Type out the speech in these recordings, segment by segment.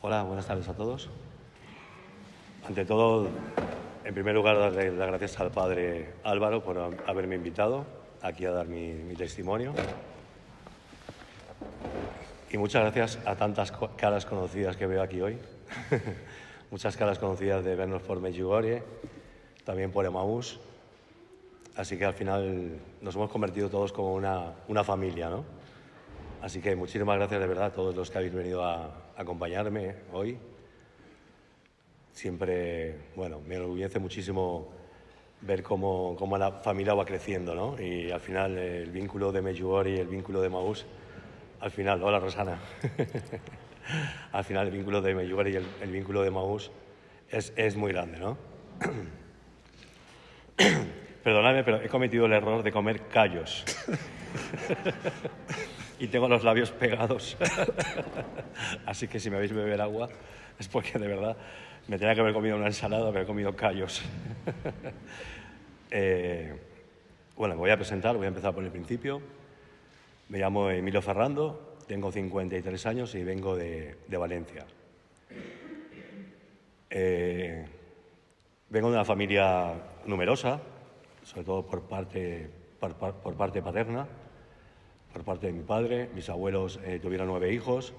Hola, buenas tardes a todos. Ante todo, en primer lugar, darle las gracias al padre Álvaro por haberme invitado aquí a dar mi, testimonio. Y muchas gracias a tantas caras conocidas que veo aquí hoy. muchas caras conocidas de vernos por Medjugorje, también por Emaús. Así que al final nos hemos convertido todos como una, una familia, ¿no? Así que muchísimas gracias de verdad a todos los que habéis venido a acompañarme hoy. Siempre, bueno, me enorgullece muchísimo ver cómo, la familia va creciendo, ¿no? Y al final el vínculo de y el vínculo de Maús, al final, hola Rosana, al final el vínculo de Medjugorje y el, vínculo de Maús es, es muy grande, ¿no? Perdonadme, pero he cometido el error de comer callos. y tengo los labios pegados. Así que si me veis beber agua es porque de verdad me tenía que haber comido una ensalada, pero he comido callos. Eh, bueno, me voy a presentar, voy a empezar por el principio. Me llamo Emilio Ferrando, tengo 53 años y vengo de, de Valencia. Eh, vengo de una familia numerosa, sobre todo por parte, por parte paterna por parte de mi padre. Mis abuelos eh, tuvieron nueve hijos,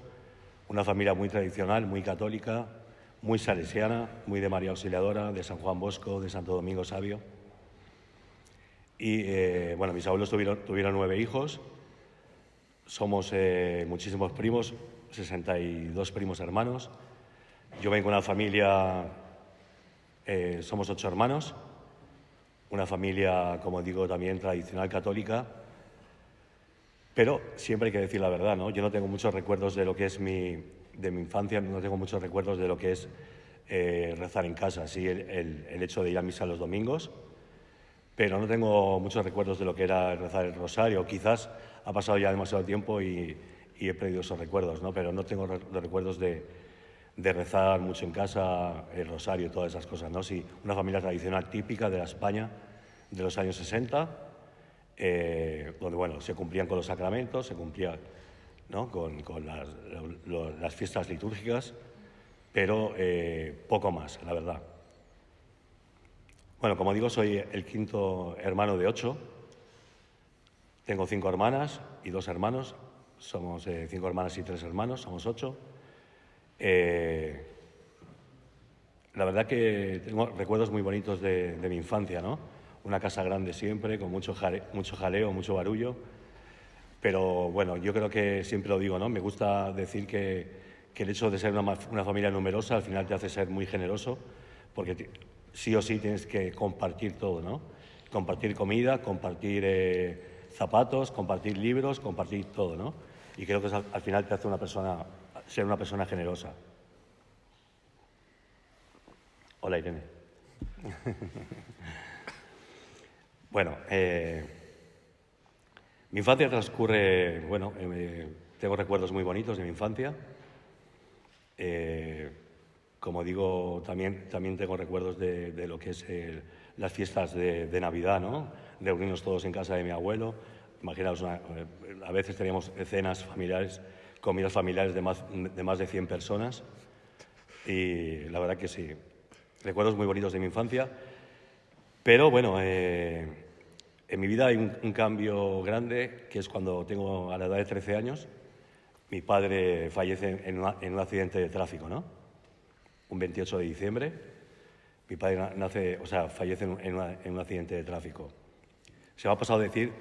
una familia muy tradicional, muy católica, muy salesiana, muy de María Auxiliadora, de San Juan Bosco, de Santo Domingo Sabio. Y eh, bueno, mis abuelos tuvieron, nueve hijos, somos eh, muchísimos primos, 62 primos hermanos. Yo vengo de una familia, somos ocho hermanos, una familia, como digo, también tradicional católica, pero siempre hay que decir la verdad, ¿no? Yo no tengo muchos recuerdos de lo que es mi, de mi infancia, no tengo muchos recuerdos de lo que es eh, rezar en casa, sí, el, el, hecho de ir a misa los domingos, pero no tengo muchos recuerdos de lo que era rezar el rosario. Quizás ha pasado ya demasiado tiempo y, y he perdido esos recuerdos, ¿no? Pero no tengo recuerdos de, de rezar mucho en casa, el rosario, todas esas cosas, ¿no? Sí, una familia tradicional típica de la España de los años 60 eh, donde bueno, se cumplían con los sacramentos, se cumplían con, las, fiestas litúrgicas, pero eh, poco más, la verdad. Bueno, como digo, soy el quinto hermano de ocho. Tengo cinco hermanas y dos hermanos. Somos eh, cinco hermanas y tres hermanos, somos ocho. la verdad que tengo recuerdos muy bonitos de, de mi infancia, ¿no? una casa grande siempre, con mucho jaleo, mucho, jaleo, mucho barullo. Pero bueno, yo creo que siempre lo digo, ¿no? Me gusta decir que, el hecho de ser una, familia numerosa al final te hace ser muy generoso, porque sí o sí tienes que compartir todo, ¿no? Compartir comida, compartir eh, zapatos, compartir libros, compartir todo, ¿no? Y creo que al final te hace una persona, ser una persona generosa. Hola Irene. Bueno, eh, mi infancia transcurre, bueno, eh, tengo recuerdos muy bonitos de mi infancia. Eh, como digo, también, también tengo recuerdos de, lo que es las fiestas de, Navidad, ¿no? Reunirnos todos en casa de mi abuelo. Imaginaos, a veces teníamos cenas familiares, comidas familiares de más, de más de 100 personas. Y la verdad que sí, recuerdos muy bonitos de mi infancia. Pero bueno, en mi vida hay un, cambio grande, que es cuando tengo a la edad de 13 años, mi padre fallece en, un accidente de tráfico, ¿no? Un 28 de diciembre, mi padre nace, o sea, fallece en, un accidente de tráfico. Se me ha pasado a decir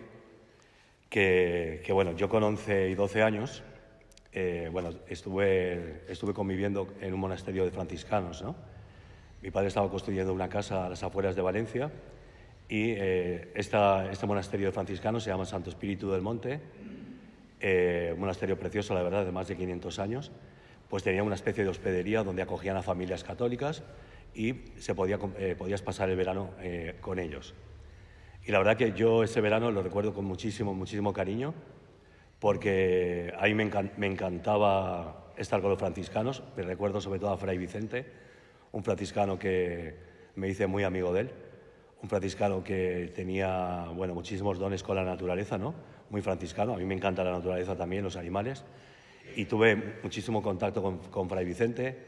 que, bueno, yo con 11 y 12 años, eh, bueno, estuve, estuve conviviendo en un monasterio de franciscanos, ¿no? Mi padre estaba construyendo una casa a las afueras de Valencia y eh, este monasterio franciscano se llama Santo Espíritu del Monte, eh, un monasterio precioso, la verdad, de más de 500 años, pues tenía una especie de hospedería donde acogían a familias católicas y se podía, eh, podías pasar el verano con ellos. Y la verdad que yo ese verano lo recuerdo con muchísimo, muchísimo cariño, porque ahí me, me encantaba estar con los franciscanos, me recuerdo sobre todo a Fray Vicente, un franciscano que me hice muy amigo de él un franciscano que tenía bueno, muchísimos dones con la naturaleza, ¿no? Muy franciscano, a mí me encanta la naturaleza también, los animales, y tuve muchísimo contacto con, Fray Vicente,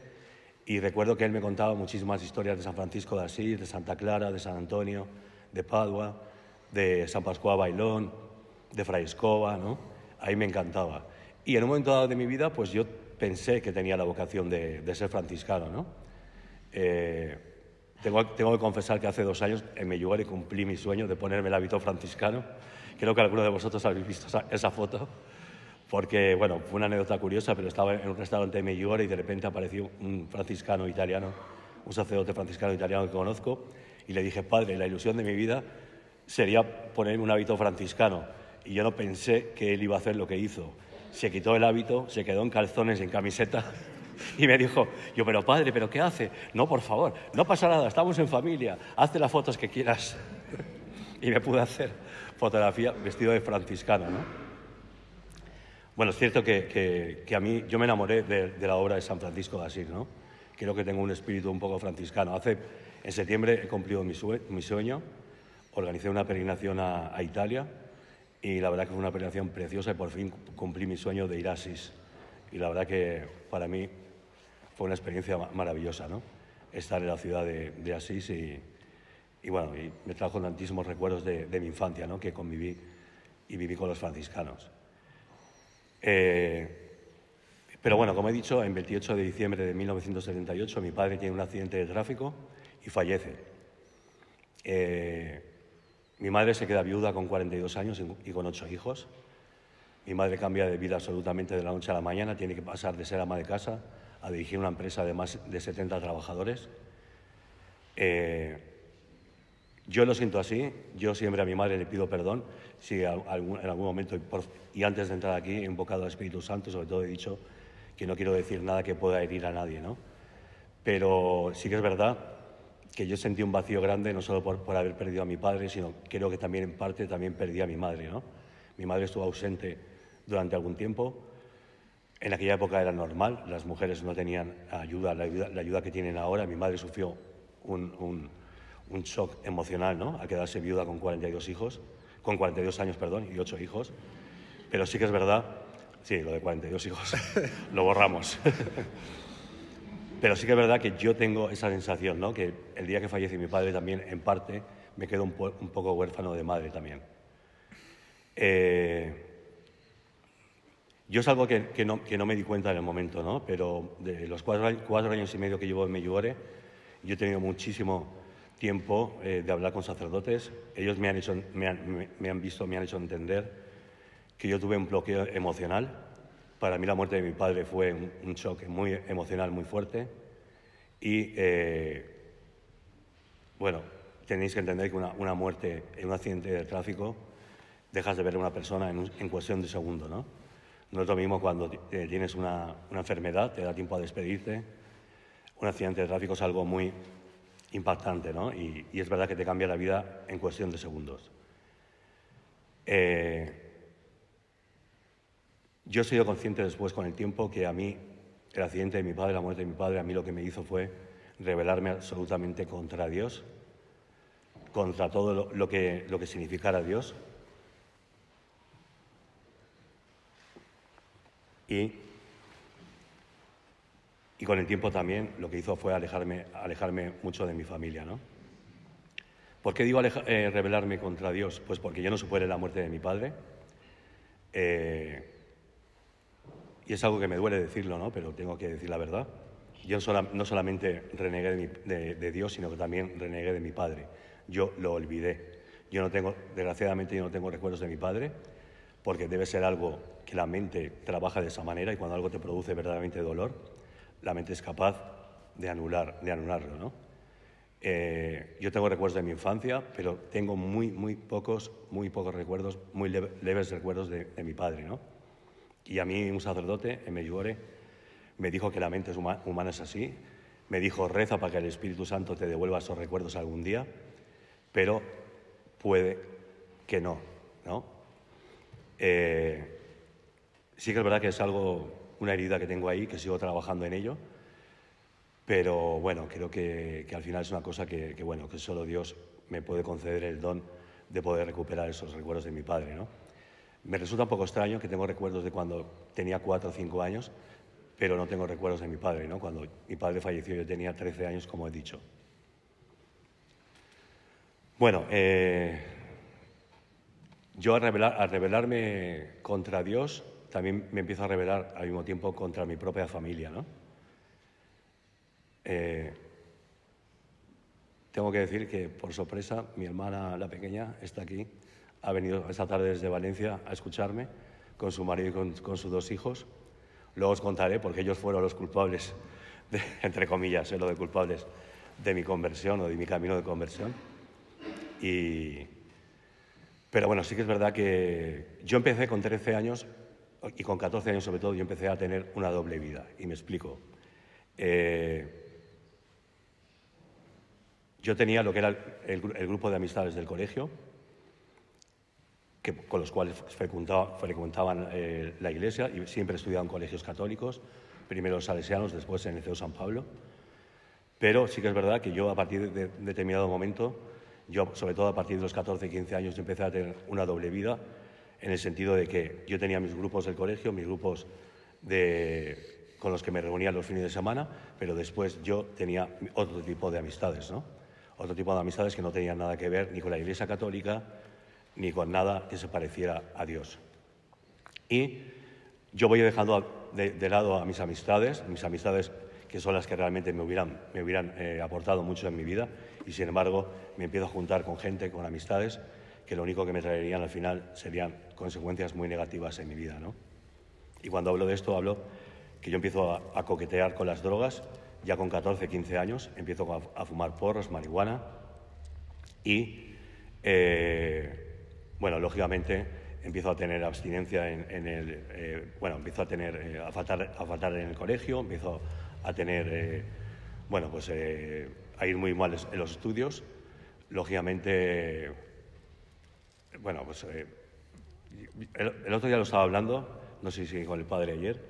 y recuerdo que él me contaba muchísimas historias de San Francisco de Asís, de Santa Clara, de San Antonio, de Padua, de San Pascual Bailón, de Fray Escoba, ¿no? Ahí me encantaba. Y en un momento dado de mi vida, pues yo pensé que tenía la vocación de, ser franciscano, ¿no? Eh, tengo, que confesar que hace dos años en Meyugore cumplí mi sueño de ponerme el hábito franciscano. Creo que alguno de vosotros habéis visto esa, foto, porque, bueno, fue una anécdota curiosa, pero estaba en un restaurante de Meyugore y de repente apareció un franciscano italiano, un sacerdote franciscano italiano que conozco, y le dije, padre, la ilusión de mi vida sería ponerme un hábito franciscano. Y yo no pensé que él iba a hacer lo que hizo. Se quitó el hábito, se quedó en calzones, en camiseta, Y me dijo, yo, pero padre, ¿pero qué hace? No, por favor, no pasa nada, estamos en familia, hazte las fotos que quieras. Y me pude hacer fotografía vestido de franciscano. ¿no? Bueno, es cierto que, que, a mí, yo me enamoré de, la obra de San Francisco de Asís, ¿no? Creo que tengo un espíritu un poco franciscano. Hace, en septiembre he cumplido mi, sueño, organicé una peregrinación a, a, Italia y la verdad que fue una peregrinación preciosa y por fin cumplí mi sueño de ir a Asís. Y la verdad que para mí fue una experiencia maravillosa, ¿no? Estar en la ciudad de, de Asís y, bueno, me trajo tantísimos recuerdos de, mi infancia, ¿no? Que conviví y viví con los franciscanos. Eh, pero bueno, como he dicho, en 28 de diciembre de 1978 mi padre tiene un accidente de tráfico y fallece. Eh, mi madre se queda viuda con 42 años y con 8 hijos. Mi madre cambia de vida absolutamente de la noche a la mañana, tiene que pasar de ser ama de casa a dirigir una empresa de más de 70 trabajadores. Eh, yo lo siento así, yo siempre a mi madre le pido perdón si en algún momento y antes de entrar aquí he invocado al Espíritu Santo, sobre todo he dicho que no quiero decir nada que pueda herir a nadie, ¿no? Pero sí que es verdad que yo sentí un vacío grande, no solo por, por haber perdido a mi padre, sino creo que también en parte también perdí a mi madre, ¿no? Mi madre estuvo ausente durante algún tiempo, en aquella época era normal, las mujeres no tenían ayuda, la ayuda, que tienen ahora. Mi madre sufrió un, shock emocional, ¿no? A quedarse viuda con 42 hijos, con 42 años, perdón, y 8 hijos. Pero sí que es verdad, sí, lo de 42 hijos, lo borramos. Pero sí que es verdad que yo tengo esa sensación, ¿no? Que el día que fallece mi padre también, en parte, me quedo un, poco huérfano de madre también. Eh, yo es algo que, no, me di cuenta en el momento, ¿no? pero de los cuatro, años y medio que llevo en Meyugore, yo he tenido muchísimo tiempo eh, de hablar con sacerdotes. Ellos me han, hecho, me, han, visto, me han hecho entender que yo tuve un bloqueo emocional. Para mí la muerte de mi padre fue un, shock choque muy emocional, muy fuerte. Y, eh, bueno, tenéis que entender que una, muerte en un accidente de tráfico dejas de ver a una persona en, en cuestión de segundo, ¿no? No es lo mismo cuando eh, tienes una, enfermedad, te da tiempo a despedirte. Un accidente de tráfico es algo muy impactante, ¿no? Y, es verdad que te cambia la vida en cuestión de segundos. Eh, yo he sido consciente después con el tiempo que a mí el accidente de mi padre, la muerte de mi padre, a mí lo que me hizo fue rebelarme absolutamente contra Dios, contra todo que, lo que significara Dios, Y, y con el tiempo también lo que hizo fue alejarme, mucho de mi familia. ¿no? ¿Por qué digo eh, rebelarme contra Dios? Pues porque yo no supone la muerte de mi padre. Eh, y es algo que me duele decirlo, ¿no? pero tengo que decir la verdad. Yo no solamente renegué de, de Dios, sino que también renegué de mi padre. Yo lo olvidé. Yo no tengo, desgraciadamente, yo no tengo recuerdos de mi padre, porque debe ser algo que la mente trabaja de esa manera y cuando algo te produce verdaderamente dolor, la mente es capaz de, anular, de anularlo. ¿no? Eh, yo tengo recuerdos de mi infancia, pero tengo muy, muy pocos, muy pocos recuerdos, muy leves recuerdos de, mi padre. ¿no? Y a mí un sacerdote en Medjugorje me dijo que la mente humana es así, me dijo reza para que el Espíritu Santo te devuelva esos recuerdos algún día, pero puede que no. ¿no? Eh, sí que es verdad que es algo, una herida que tengo ahí, que sigo trabajando en ello, pero bueno, creo que, al final es una cosa que, bueno, que solo Dios me puede conceder el don de poder recuperar esos recuerdos de mi padre, ¿no? Me resulta un poco extraño que tengo recuerdos de cuando tenía cuatro o cinco años, pero no tengo recuerdos de mi padre, ¿no? Cuando mi padre falleció yo tenía 13 años, como he dicho. Bueno, eh, yo a al rebelarme contra Dios, también me empiezo a rebelar al mismo tiempo contra mi propia familia, ¿no? Eh, tengo que decir que, por sorpresa, mi hermana, la pequeña, está aquí, ha venido esta tarde desde Valencia a escucharme con su marido y con, sus dos hijos. Luego os contaré, porque ellos fueron los culpables, entre comillas, eh, lo de culpables, de mi conversión o de mi camino de conversión. Y... Pero bueno, sí que es verdad que yo empecé con 13 años y con 14 años sobre todo, yo empecé a tener una doble vida. Y me explico. Eh, yo tenía lo que era el, grupo de amistades del colegio, que, con los cuales frecuentaba, frecuentaban eh, la iglesia y siempre estudiaban colegios católicos, primero los salesianos, después en el CEO San Pablo. Pero sí que es verdad que yo a partir de, de determinado momento, yo sobre todo a partir de los 14, 15 años, empecé a tener una doble vida en el sentido de que yo tenía mis grupos del colegio, mis grupos con los que me reunía los fines de semana, pero después yo tenía otro tipo de amistades, ¿no? Otro tipo de amistades que no tenían nada que ver ni con la Iglesia Católica, ni con nada que se pareciera a Dios. Y yo voy dejando de, lado a mis amistades, mis amistades que son las que realmente me hubieran, me hubieran eh, aportado mucho en mi vida, y sin embargo me empiezo a juntar con gente, con amistades que lo único que me traerían al final serían consecuencias muy negativas en mi vida, ¿no? Y cuando hablo de esto, hablo que yo empiezo a, coquetear con las drogas, ya con 14, 15 años, empiezo a, fumar porros, marihuana, y, eh, bueno, lógicamente empiezo a tener abstinencia en, el, eh, bueno, empiezo a tener, eh, a, a faltar en el colegio, empiezo a tener, bueno, pues a ir muy mal en los estudios, lógicamente bueno, pues eh, el, otro día lo estaba hablando, no sé si con el padre ayer,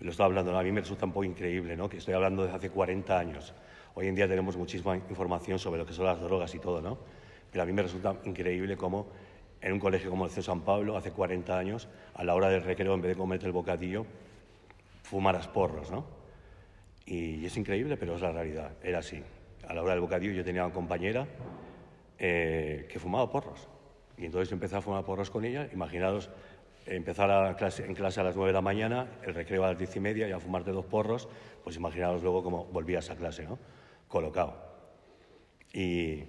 lo estaba hablando, a mí me resulta un poco increíble, ¿no? Que estoy hablando desde hace 40 años. Hoy en día tenemos muchísima información sobre lo que son las drogas y todo, ¿no? Pero a mí me resulta increíble cómo en un colegio como el de San Pablo, hace 40 años, a la hora del recreo, en vez de comerte el bocadillo, fumaras porros, ¿no? Y es increíble, pero es la realidad. Era así. A la hora del bocadillo yo tenía una compañera eh, que fumaba porros. Y entonces empecé a fumar porros con ella. Imaginaos empezar en clase a las 9 de la mañana, el recreo a las 10 y media y a fumarte dos porros, pues imaginaros luego cómo volvías a clase, ¿no? Colocado. Y,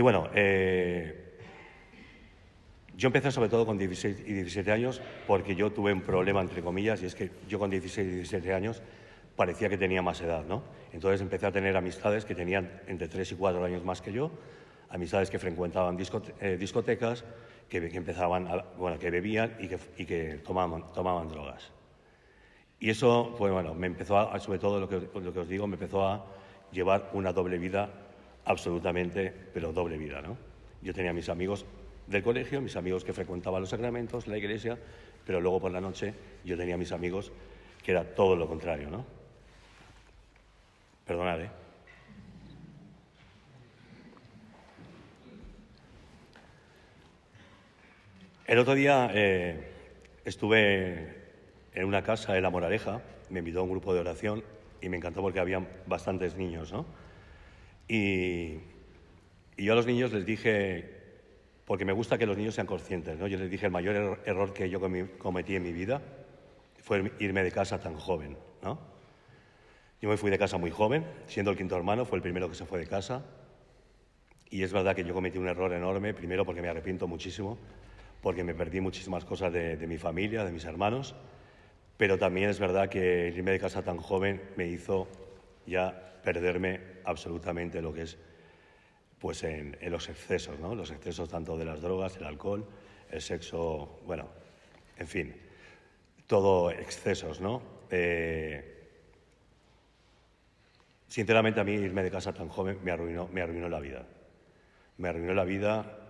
bueno, eh, yo empecé sobre todo con 16 y 17 años porque yo tuve un problema, entre comillas, y es que yo con 16 y 17 años parecía que tenía más edad, ¿no? Entonces empecé a tener amistades que tenían entre 3 y 4 años más que yo amistades que frecuentaban eh, discotecas, que, empezaban bueno, que bebían y que, tomaban, tomaban, drogas. Y eso, fue, pues bueno, me empezó a, sobre todo lo que, os digo, me empezó a llevar una doble vida absolutamente, pero doble vida, ¿no? Yo tenía mis amigos del colegio, mis amigos que frecuentaban los sacramentos, la iglesia, pero luego por la noche yo tenía mis amigos que era todo lo contrario, ¿no? Perdonad, ¿eh? El otro día eh, estuve en una casa de La Moraleja, me invitó a un grupo de oración y me encantó porque había bastantes niños, ¿no? Y, yo a los niños les dije, porque me gusta que los niños sean conscientes, ¿no? Yo les dije el mayor error que yo cometí en mi vida fue irme de casa tan joven, ¿no? Yo me fui de casa muy joven, siendo el quinto hermano, fue el primero que se fue de casa. Y es verdad que yo cometí un error enorme, primero porque me arrepiento muchísimo, porque me perdí muchísimas cosas de, mi familia, de mis hermanos, pero también es verdad que irme de casa tan joven me hizo ya perderme absolutamente lo que es pues en, los excesos, ¿no? Los excesos tanto de las drogas, el alcohol, el sexo, bueno, en fin, todo excesos, ¿no? Eh, sinceramente a mí irme de casa tan joven me arruinó, me arruinó la vida. Me arruinó la vida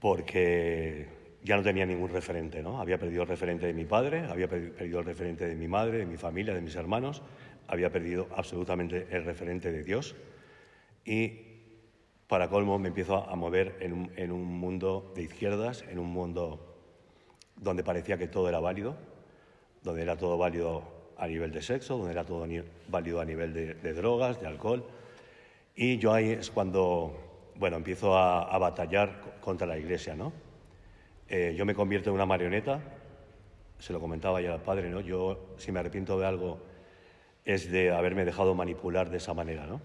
porque ya no tenía ningún referente, ¿no? Había perdido el referente de mi padre, había perdido el referente de mi madre, de mi familia, de mis hermanos, había perdido absolutamente el referente de Dios y para colmo me empiezo a mover en un, mundo de izquierdas, en un mundo donde parecía que todo era válido, donde era todo válido a nivel de sexo, donde era todo válido a nivel de, drogas, de alcohol. Y yo ahí es cuando bueno, empiezo a, a batallar contra la Iglesia, ¿no? Eh, yo me convierto en una marioneta, se lo comentaba ya el padre, ¿no? Yo, si me arrepiento de algo, es de haberme dejado manipular de esa manera, ¿no?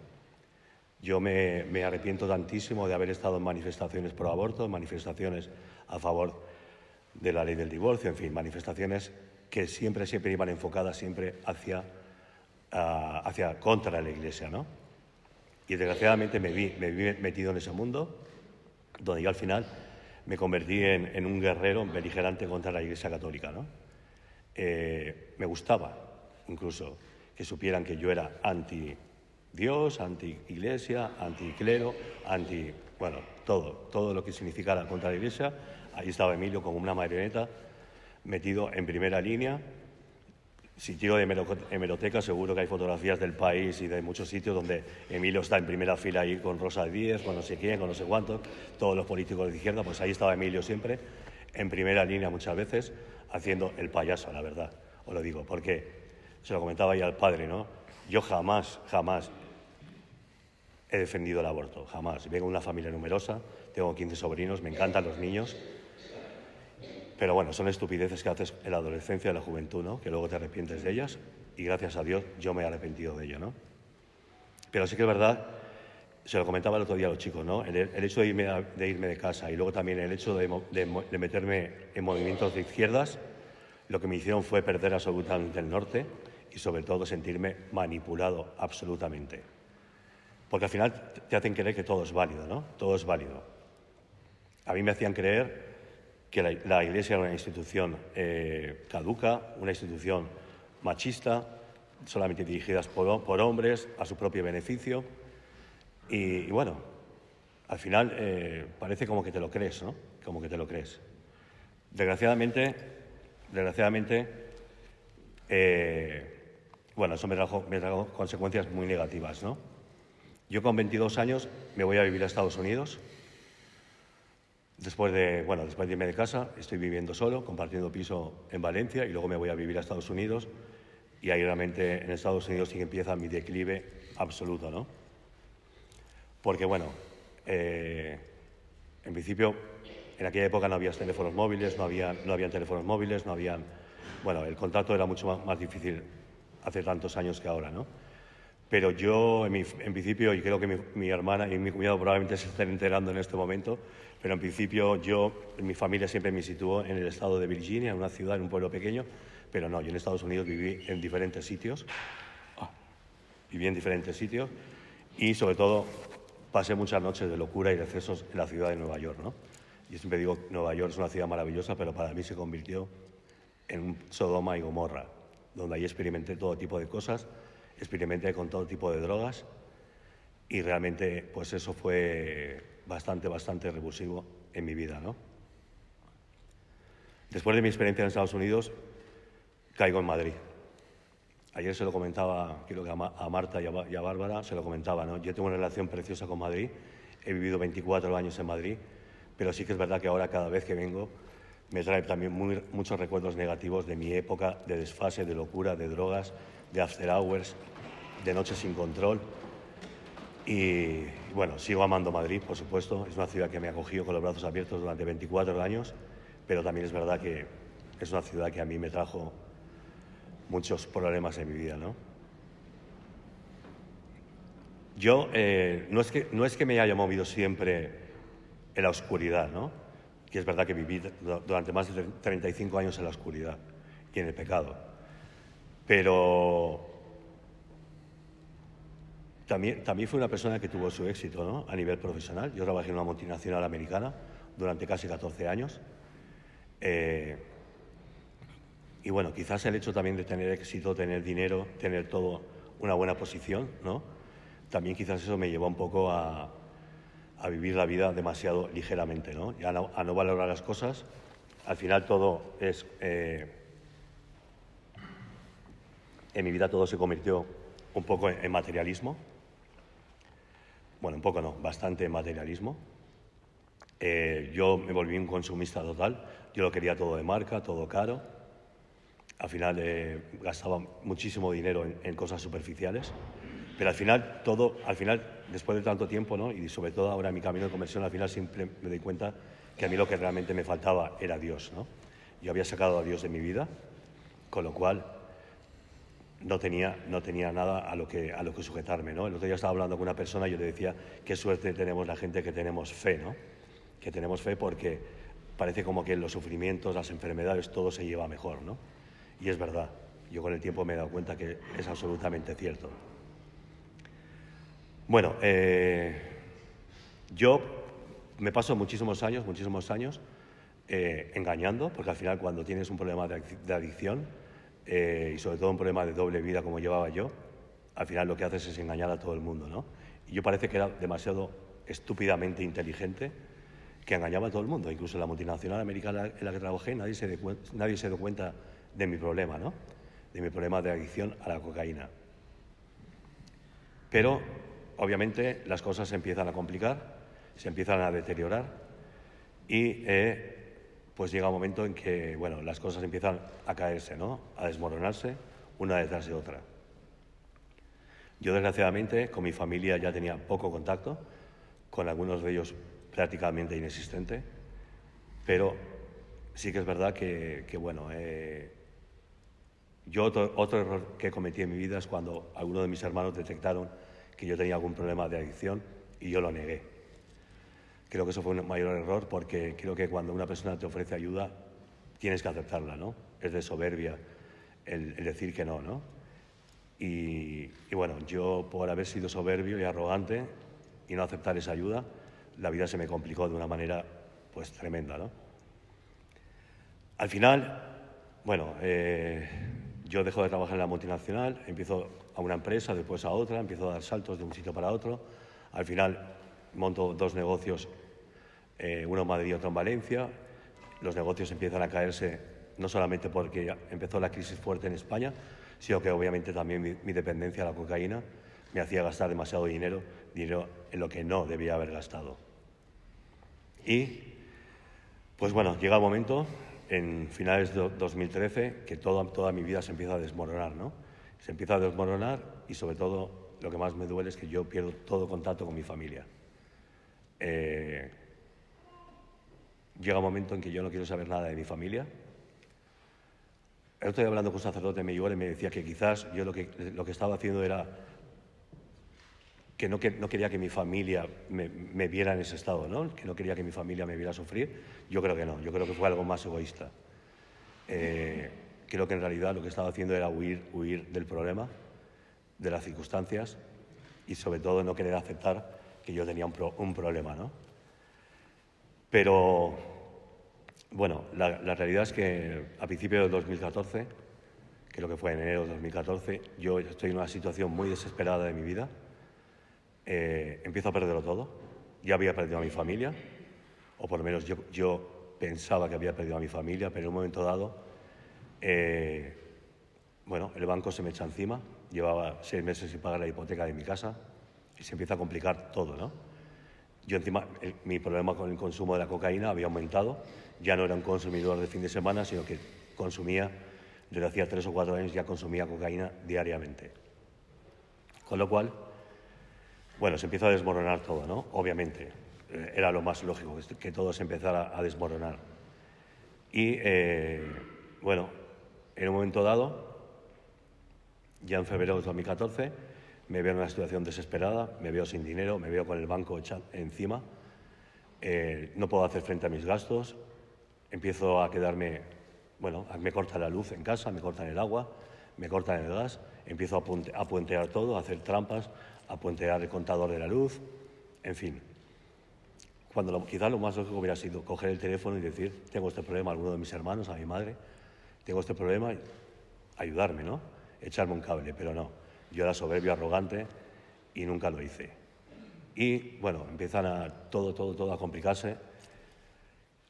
Yo me, arrepiento tantísimo de haber estado en manifestaciones pro aborto, manifestaciones a favor de la ley del divorcio, en fin, manifestaciones que siempre, siempre iban enfocadas siempre hacia, ah, hacia contra la iglesia, ¿no? Y desgraciadamente me vi, me vi metido en ese mundo, donde yo al final me convertí en, un guerrero beligerante contra la Iglesia Católica. ¿no? Eh, me gustaba incluso que supieran que yo era anti Dios, anti Iglesia, anti clero, anti, bueno, todo, lo que significara contra la Iglesia. Ahí estaba Emilio con una marioneta metido en primera línea Sitio de hemeroteca, seguro que hay fotografías del país y de muchos sitios donde Emilio está en primera fila ahí con Rosa Díez, con no sé quién, con no sé cuántos, todos los políticos de izquierda, pues ahí estaba Emilio siempre, en primera línea muchas veces, haciendo el payaso, la verdad, os lo digo, porque se lo comentaba ya al padre, ¿no? Yo jamás, jamás he defendido el aborto, jamás. Vengo de una familia numerosa, tengo 15 sobrinos, me encantan los niños, pero bueno, son estupideces que haces en la adolescencia, en la juventud, ¿no? Que luego te arrepientes de ellas y gracias a Dios yo me he arrepentido de ello, ¿no? Pero sí que es verdad, se lo comentaba el otro día a los chicos, ¿no? El, hecho de irme, de irme, de casa y luego también el hecho de, de, meterme en movimientos de izquierdas, lo que me hicieron fue perder absolutamente el norte y sobre todo sentirme manipulado absolutamente. Porque al final te hacen creer que todo es válido, ¿no? Todo es válido. A mí me hacían creer que la, Iglesia era una institución eh, caduca, una institución machista, solamente dirigidas por, hombres a su propio beneficio. Y, bueno, al final eh, parece como que te lo crees, ¿no? Como que te lo crees. Desgraciadamente, desgraciadamente, eh, bueno, eso me me trajo consecuencias muy negativas, ¿no? Yo con 22 años me voy a vivir a Estados Unidos Después de, después de irme de casa, estoy viviendo solo, compartiendo piso en Valencia y luego me voy a vivir a Estados Unidos y ahí realmente en Estados Unidos sí que empieza mi declive absoluto, ¿no? Porque bueno, eh, en principio en aquella época no había teléfonos móviles, no había, habían teléfonos móviles, no había... bueno, el contacto era mucho más, difícil hace tantos años que ahora, ¿no? Pero yo, en, principio, y creo que mi, hermana y mi cuñado probablemente se estén enterando en este momento, pero en principio yo, mi familia siempre me situó en el estado de Virginia, en una ciudad, en un pueblo pequeño, pero no, yo en Estados Unidos viví en diferentes sitios, ah. viví en diferentes sitios y sobre todo pasé muchas noches de locura y excesos en la ciudad de Nueva York, ¿no? Yo siempre digo, Nueva York es una ciudad maravillosa, pero para mí se convirtió en un Sodoma y Gomorra, donde ahí experimenté todo tipo de cosas, experimenté con todo tipo de drogas y realmente pues eso fue bastante, bastante repulsivo en mi vida, ¿no? Después de mi experiencia en Estados Unidos, caigo en Madrid. Ayer se lo comentaba, creo que a Marta y a Bárbara, se lo comentaba, ¿no? Yo tengo una relación preciosa con Madrid, he vivido 24 años en Madrid, pero sí que es verdad que ahora cada vez que vengo me trae también muchos recuerdos negativos de mi época de desfase, de locura, de drogas, de after hours, de noches sin control y bueno, sigo amando Madrid, por supuesto. Es una ciudad que me ha acogido con los brazos abiertos durante 24 años, pero también es verdad que es una ciudad que a mí me trajo muchos problemas en mi vida, ¿no? Yo, eh, no, es que, no es que me haya movido siempre en la oscuridad, ¿no? Que es verdad que viví durante más de 35 años en la oscuridad y en el pecado. Pero también, fue una persona que tuvo su éxito a nivel profesional. Yo trabajé en una multinacional americana durante casi 14 años. Eh, y bueno, quizás el hecho también de tener éxito, tener dinero, tener todo, una buena posición, ¿no? También quizás eso me llevó un poco a, vivir la vida demasiado ligeramente, ¿no? a, no, valorar las cosas. Al final todo es... Eh, en mi vida todo se convirtió un poco en materialismo bueno, un poco no, bastante materialismo. Eh, yo me volví un consumista total, yo lo quería todo de marca, todo caro. Al final eh, gastaba muchísimo dinero en, cosas superficiales, pero al final todo, al final después de tanto tiempo, ¿no? y sobre todo ahora en mi camino de conversión, al final siempre me doy cuenta que a mí lo que realmente me faltaba era Dios. ¿no? Yo había sacado a Dios de mi vida, con lo cual no tenía, no tenía nada a lo, que, a lo que sujetarme. ¿no? El otro día estaba hablando con una persona y yo le decía, qué suerte tenemos la gente que tenemos fe, ¿no? que tenemos fe porque parece como que los sufrimientos, las enfermedades, todo se lleva mejor. ¿no? Y es verdad, yo con el tiempo me he dado cuenta que es absolutamente cierto. Bueno, eh, yo me paso muchísimos años, muchísimos años eh, engañando, porque al final cuando tienes un problema de adicción, eh, y sobre todo un problema de doble vida como llevaba yo, al final lo que haces es engañar a todo el mundo, ¿no? Y yo parece que era demasiado estúpidamente inteligente que engañaba a todo el mundo, incluso la multinacional americana en la que trabajé, nadie se, nadie se dio cuenta de mi problema, ¿no? De mi problema de adicción a la cocaína. Pero, obviamente, las cosas se empiezan a complicar, se empiezan a deteriorar y eh, pues llega un momento en que bueno, las cosas empiezan a caerse, ¿no? a desmoronarse una detrás de otra. Yo desgraciadamente con mi familia ya tenía poco contacto, con algunos de ellos prácticamente inexistente, pero sí que es verdad que, bueno, eh, yo otro, error que cometí en mi vida es cuando algunos de mis hermanos detectaron que yo tenía algún problema de adicción y yo lo negué. Creo que eso fue un mayor error porque creo que cuando una persona te ofrece ayuda, tienes que aceptarla, ¿no? Es de soberbia el, decir que no, ¿no? Y, bueno, yo por haber sido soberbio y arrogante y no aceptar esa ayuda, la vida se me complicó de una manera pues tremenda, ¿no? Al final, bueno, eh, yo dejo de trabajar en la multinacional, empiezo a una empresa, después a otra, empiezo a dar saltos de un sitio para otro. Al final monto dos negocios, eh, uno en Madrid y otro en Valencia, los negocios empiezan a caerse no solamente porque empezó la crisis fuerte en España, sino que obviamente también mi, dependencia a la cocaína me hacía gastar demasiado dinero, dinero en lo que no debía haber gastado. Y, pues bueno, llega el momento, en finales de 2013, que toda, toda mi vida se empieza a desmoronar, ¿no? Se empieza a desmoronar y sobre todo lo que más me duele es que yo pierdo todo contacto con mi familia. Eh, llega un momento en que yo no quiero saber nada de mi familia. Estoy hablando con un sacerdote me y me decía que quizás yo lo que, lo que estaba haciendo era que no, que no quería que mi familia me, viera en ese estado, ¿no? que no quería que mi familia me viera sufrir. Yo creo que no, yo creo que fue algo más egoísta. Eh, creo que en realidad lo que estaba haciendo era huir, huir del problema, de las circunstancias y sobre todo no querer aceptar que yo tenía un, problema, ¿no? Pero, bueno, la, realidad es que a principios de 2014, creo que fue en enero de 2014, yo estoy en una situación muy desesperada de mi vida. Eh, empiezo a perderlo todo. Ya había perdido a mi familia, o por lo menos yo, pensaba que había perdido a mi familia, pero en un momento dado, eh, bueno, el banco se me echa encima. Llevaba seis meses sin pagar la hipoteca de mi casa y se empieza a complicar todo, ¿no? Yo encima, mi problema con el consumo de la cocaína había aumentado, ya no era un consumidor de fin de semana, sino que consumía, desde hacía tres o cuatro años ya consumía cocaína diariamente. Con lo cual, bueno, se empieza a desmoronar todo, ¿no? Obviamente, eh, era lo más lógico, que todo se empezara a desmoronar. Y, eh, bueno, en un momento dado, ya en febrero de 2014, me veo en una situación desesperada, me veo sin dinero, me veo con el banco encima, eh, no puedo hacer frente a mis gastos, empiezo a quedarme, bueno, me corta la luz en casa, me cortan el agua, me cortan el gas, empiezo a, puentear todo, a hacer trampas, a puentear el contador de la luz, en fin. Cuando lo, quizá lo más lógico hubiera sido coger el teléfono y decir, tengo este problema a alguno de mis hermanos, a mi madre, tengo este problema, ayudarme, ¿no? Echarme un cable, pero no yo era soberbio, arrogante y nunca lo hice. Y bueno, empiezan a todo, todo, todo a complicarse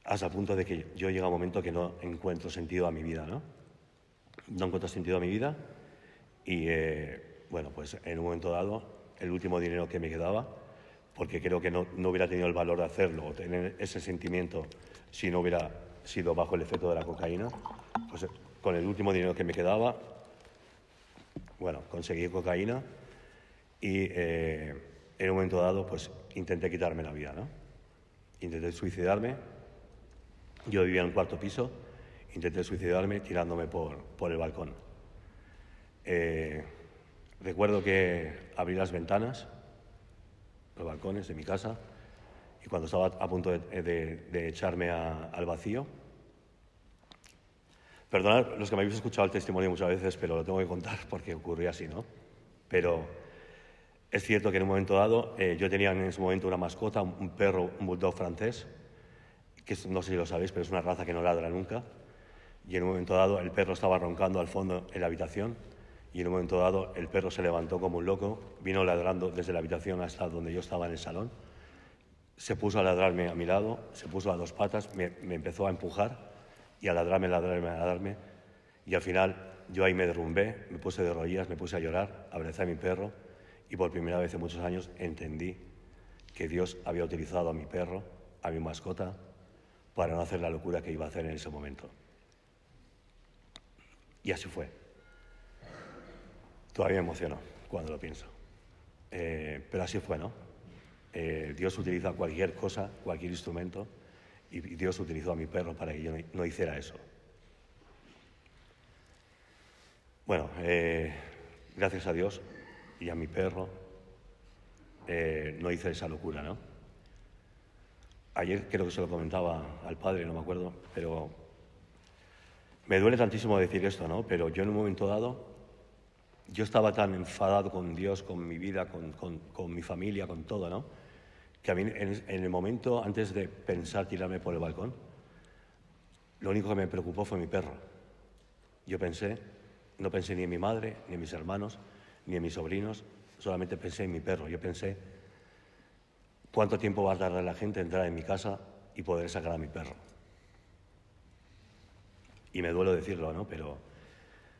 hasta el punto de que yo llega un momento que no encuentro sentido a mi vida, ¿no? No encuentro sentido a mi vida y eh, bueno, pues en un momento dado, el último dinero que me quedaba, porque creo que no, no hubiera tenido el valor de hacerlo o tener ese sentimiento si no hubiera sido bajo el efecto de la cocaína, pues eh, con el último dinero que me quedaba bueno, conseguí cocaína y eh, en un momento dado pues intenté quitarme la vida, ¿no? Intenté suicidarme. Yo vivía en cuarto piso, intenté suicidarme tirándome por, el balcón. Eh, recuerdo que abrí las ventanas, los balcones de mi casa, y cuando estaba a punto de, echarme al vacío, Perdonad los que me habéis escuchado el testimonio muchas veces, pero lo tengo que contar porque ocurrió así, ¿no? Pero es cierto que en un momento dado eh, yo tenía en ese momento una mascota, un perro, un bulldog francés, que no sé si lo sabéis, pero es una raza que no ladra nunca. Y en un momento dado el perro estaba roncando al fondo en la habitación y en un momento dado el perro se levantó como un loco, vino ladrando desde la habitación hasta donde yo estaba en el salón, se puso a ladrarme a mi lado, se puso a dos patas, me empezó a empujar y a ladrarme, ladrarme, ladrarme. Y al final yo ahí me derrumbé, me puse de rodillas, me puse a llorar, abracé a mi perro y por primera vez en muchos años entendí que Dios había utilizado a mi perro, a mi mascota, para no hacer la locura que iba a hacer en ese momento. Y así fue. Todavía me emociono cuando lo pienso. Eh, pero así fue, ¿no? Eh, Dios utiliza cualquier cosa, cualquier instrumento y Dios utilizó a mi perro para que yo no hiciera eso. Bueno, eh, gracias a Dios y a mi perro eh, no hice esa locura, ¿no? Ayer creo que se lo comentaba al padre, no me acuerdo, pero me duele tantísimo decir esto, ¿no? Pero yo en un momento dado, yo estaba tan enfadado con Dios, con mi vida, con mi familia, con todo, ¿no? que a mí en, el momento, antes de pensar tirarme por el balcón, lo único que me preocupó fue mi perro. Yo pensé, no pensé ni en mi madre, ni en mis hermanos, ni en mis sobrinos, solamente pensé en mi perro. Yo pensé, ¿cuánto tiempo va a tardar la gente en entrar en mi casa y poder sacar a mi perro? Y me duelo decirlo, ¿no? Pero,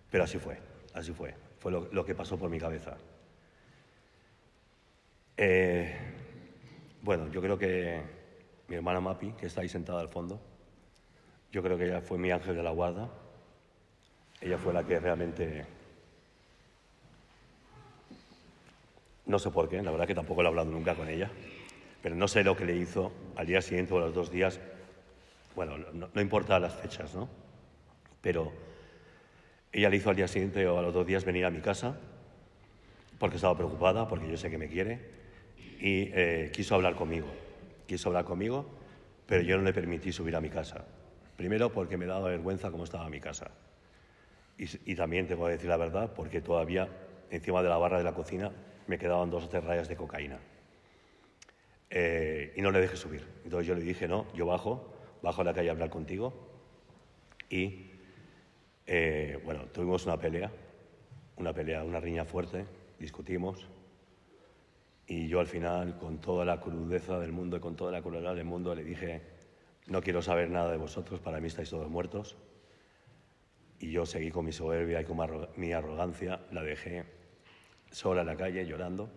pero así fue, así fue. Fue lo, que pasó por mi cabeza. Eh, bueno, yo creo que mi hermana Mapi, que está ahí sentada al fondo, yo creo que ella fue mi ángel de la guarda. Ella fue la que realmente... No sé por qué, la verdad que tampoco he hablado nunca con ella, pero no sé lo que le hizo al día siguiente o a los dos días. Bueno, no, no importa las fechas, ¿no? Pero ella le hizo al día siguiente o a los dos días venir a mi casa porque estaba preocupada, porque yo sé que me quiere, y eh, quiso hablar conmigo. Quiso hablar conmigo, pero yo no le permití subir a mi casa. Primero porque me daba vergüenza cómo estaba mi casa. Y, y, también tengo que decir la verdad, porque todavía encima de la barra de la cocina me quedaban dos o tres rayas de cocaína. Eh, y no le dejé subir. Entonces yo le dije, no, yo bajo, bajo a la calle a hablar contigo. Y eh, bueno, tuvimos una pelea, una pelea, una riña fuerte, discutimos, y yo al final, con toda la crudeza del mundo y con toda la crueldad del mundo, le dije, no quiero saber nada de vosotros, para mí estáis todos muertos. Y yo seguí con mi soberbia y con mi arrogancia, la dejé sola en la calle llorando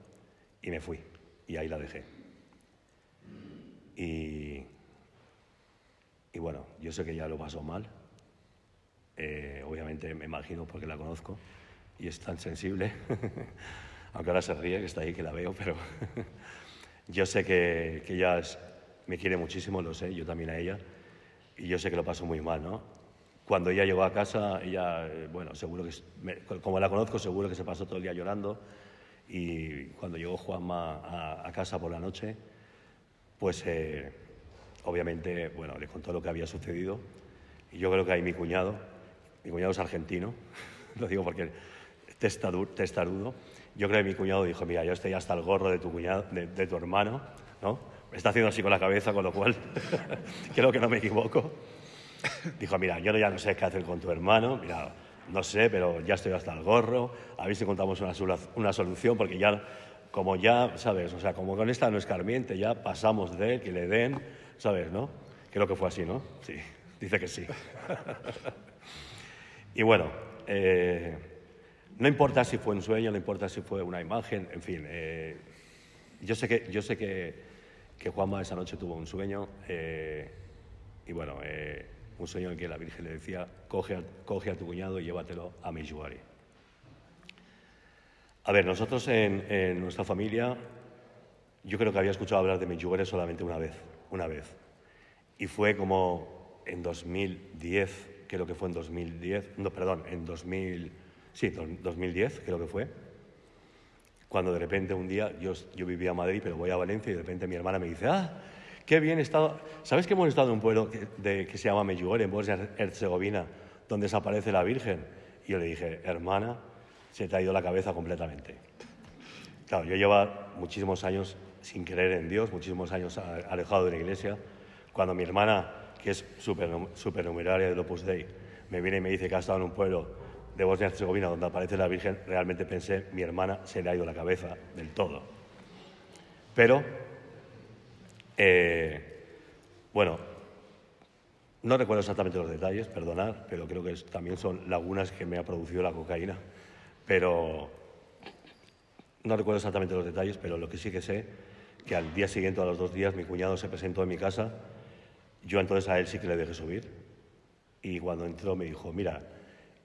y me fui. Y ahí la dejé. Y, y bueno, yo sé que ya lo pasó mal. Eh, obviamente me imagino porque la conozco y es tan sensible. aunque ahora se ríe que está ahí, que la veo, pero yo sé que, ella me quiere muchísimo, lo sé, yo también a ella, y yo sé que lo paso muy mal, ¿no? Cuando ella llegó a casa, ella, eh, bueno, seguro que, como la conozco, seguro que se pasó todo el día llorando, y cuando llegó Juanma a, casa por la noche, pues eh, obviamente, bueno, le contó lo que había sucedido, y yo creo que ahí mi cuñado, mi cuñado es argentino, lo digo porque testarudo, yo creo que mi cuñado dijo, mira, yo estoy hasta el gorro de tu cuñado, de, tu hermano, ¿no? Me está haciendo así con la cabeza, con lo cual creo que no me equivoco. Dijo, mira, yo ya no sé qué hacer con tu hermano, mira, no sé, pero ya estoy hasta el gorro, a ver si encontramos una, una solución, porque ya, como ya, ¿sabes? O sea, como con esta no es carmiente, ya pasamos de que le den, ¿sabes? ¿No? Creo que fue así, ¿no? Sí, dice que sí. y bueno, eh, no importa si fue un sueño, no importa si fue una imagen, en fin. Eh, yo sé que, yo sé que, que, Juanma esa noche tuvo un sueño eh, y bueno, eh, un sueño en el que la Virgen le decía, coge a, coge a tu cuñado y llévatelo a Mijuari. A ver, nosotros en, nuestra familia, yo creo que había escuchado hablar de Mijuari solamente una vez, una vez. Y fue como en 2010, creo que fue en 2010, no, perdón, en 2000 sí, 2010 creo que fue, cuando de repente un día, yo, yo vivía en Madrid, pero voy a Valencia y de repente mi hermana me dice, ah, qué bien he estado, ¿sabes que hemos estado en un pueblo que, de, que se llama Medjugorje, en Bosnia-Herzegovina, donde desaparece la Virgen? Y yo le dije, hermana, se te ha ido la cabeza completamente. Claro, yo llevaba muchísimos años sin creer en Dios, muchísimos años alejado de la iglesia. Cuando mi hermana, que es supernumeraria del Opus Dei, me viene y me dice que ha estado en un pueblo de Bosnia-Herzegovina, donde aparece la Virgen, realmente pensé, mi hermana se le ha ido la cabeza del todo. Pero, eh, bueno, no recuerdo exactamente los detalles, perdonad, pero creo que también son lagunas que me ha producido la cocaína. Pero no recuerdo exactamente los detalles, pero lo que sí que sé, que al día siguiente, a los dos días, mi cuñado se presentó en mi casa. Yo entonces a él sí que le dejé subir. Y cuando entró me dijo, mira,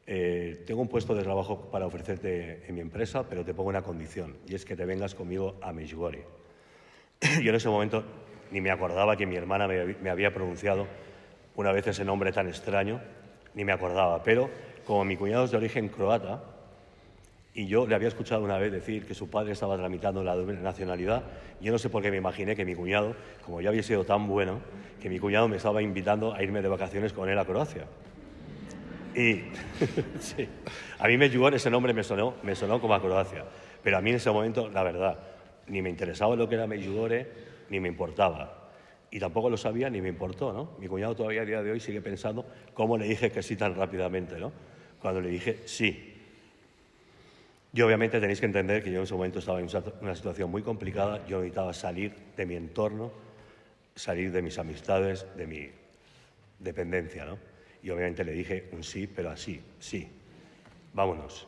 eh, tengo un puesto de trabajo para ofrecerte en mi empresa, pero te pongo una condición, y es que te vengas conmigo a Međugorje. Yo en ese momento ni me acordaba que mi hermana me, me había pronunciado una vez ese nombre tan extraño, ni me acordaba, pero como mi cuñado es de origen croata, y yo le había escuchado una vez decir que su padre estaba tramitando la doble nacionalidad. Yo no sé por qué me imaginé que mi cuñado, como yo había sido tan bueno, que mi cuñado me estaba invitando a irme de vacaciones con él a Croacia. Y sí, a mí me ese nombre, me sonó, me sonó como a Croacia. Pero a mí en ese momento, la verdad, ni me interesaba lo que era Medjugorje, ni me importaba. Y tampoco lo sabía ni me importó, ¿no? Mi cuñado todavía a día de hoy sigue pensando cómo le dije que sí tan rápidamente, ¿no? Cuando le dije sí. Y obviamente tenéis que entender que yo en ese momento estaba en una situación muy complicada, yo necesitaba salir de mi entorno, salir de mis amistades, de mi dependencia, ¿no? Y obviamente le dije un sí, pero así, sí, vámonos.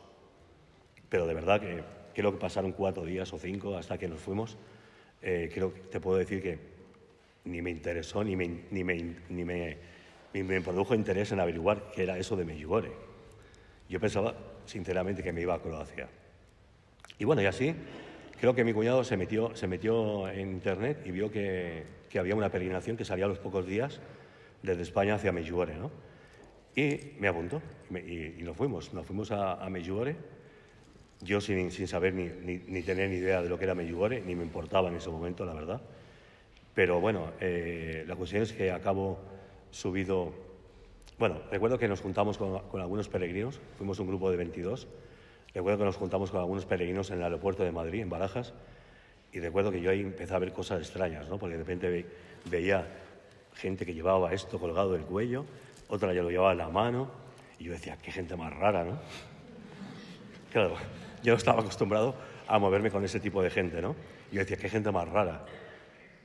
Pero de verdad que creo que pasaron cuatro días o cinco hasta que nos fuimos. Eh, creo que te puedo decir que ni me interesó, ni me, ni produjo interés en averiguar qué era eso de Medjugorje. Yo pensaba, sinceramente, que me iba a Croacia. Y bueno, y así, creo que mi cuñado se metió, se metió en internet y vio que, había una peregrinación que salía a los pocos días desde España hacia Medjugorje, ¿no? Y me apuntó y, y, nos fuimos, nos fuimos a, a yo sin, sin saber ni, ni, tener ni idea de lo que era Meyugore, ni me importaba en ese momento, la verdad. Pero bueno, eh, la cuestión es que acabo subido... Bueno, recuerdo que nos juntamos con, algunos peregrinos, fuimos un grupo de 22, recuerdo que nos juntamos con algunos peregrinos en el aeropuerto de Madrid, en Barajas, y recuerdo que yo ahí empecé a ver cosas extrañas, ¿no? porque de repente veía gente que llevaba esto colgado del cuello, otra ya lo llevaba en la mano, y yo decía, qué gente más rara, ¿no? Claro, yo estaba acostumbrado a moverme con ese tipo de gente, ¿no? Y yo decía, qué gente más rara.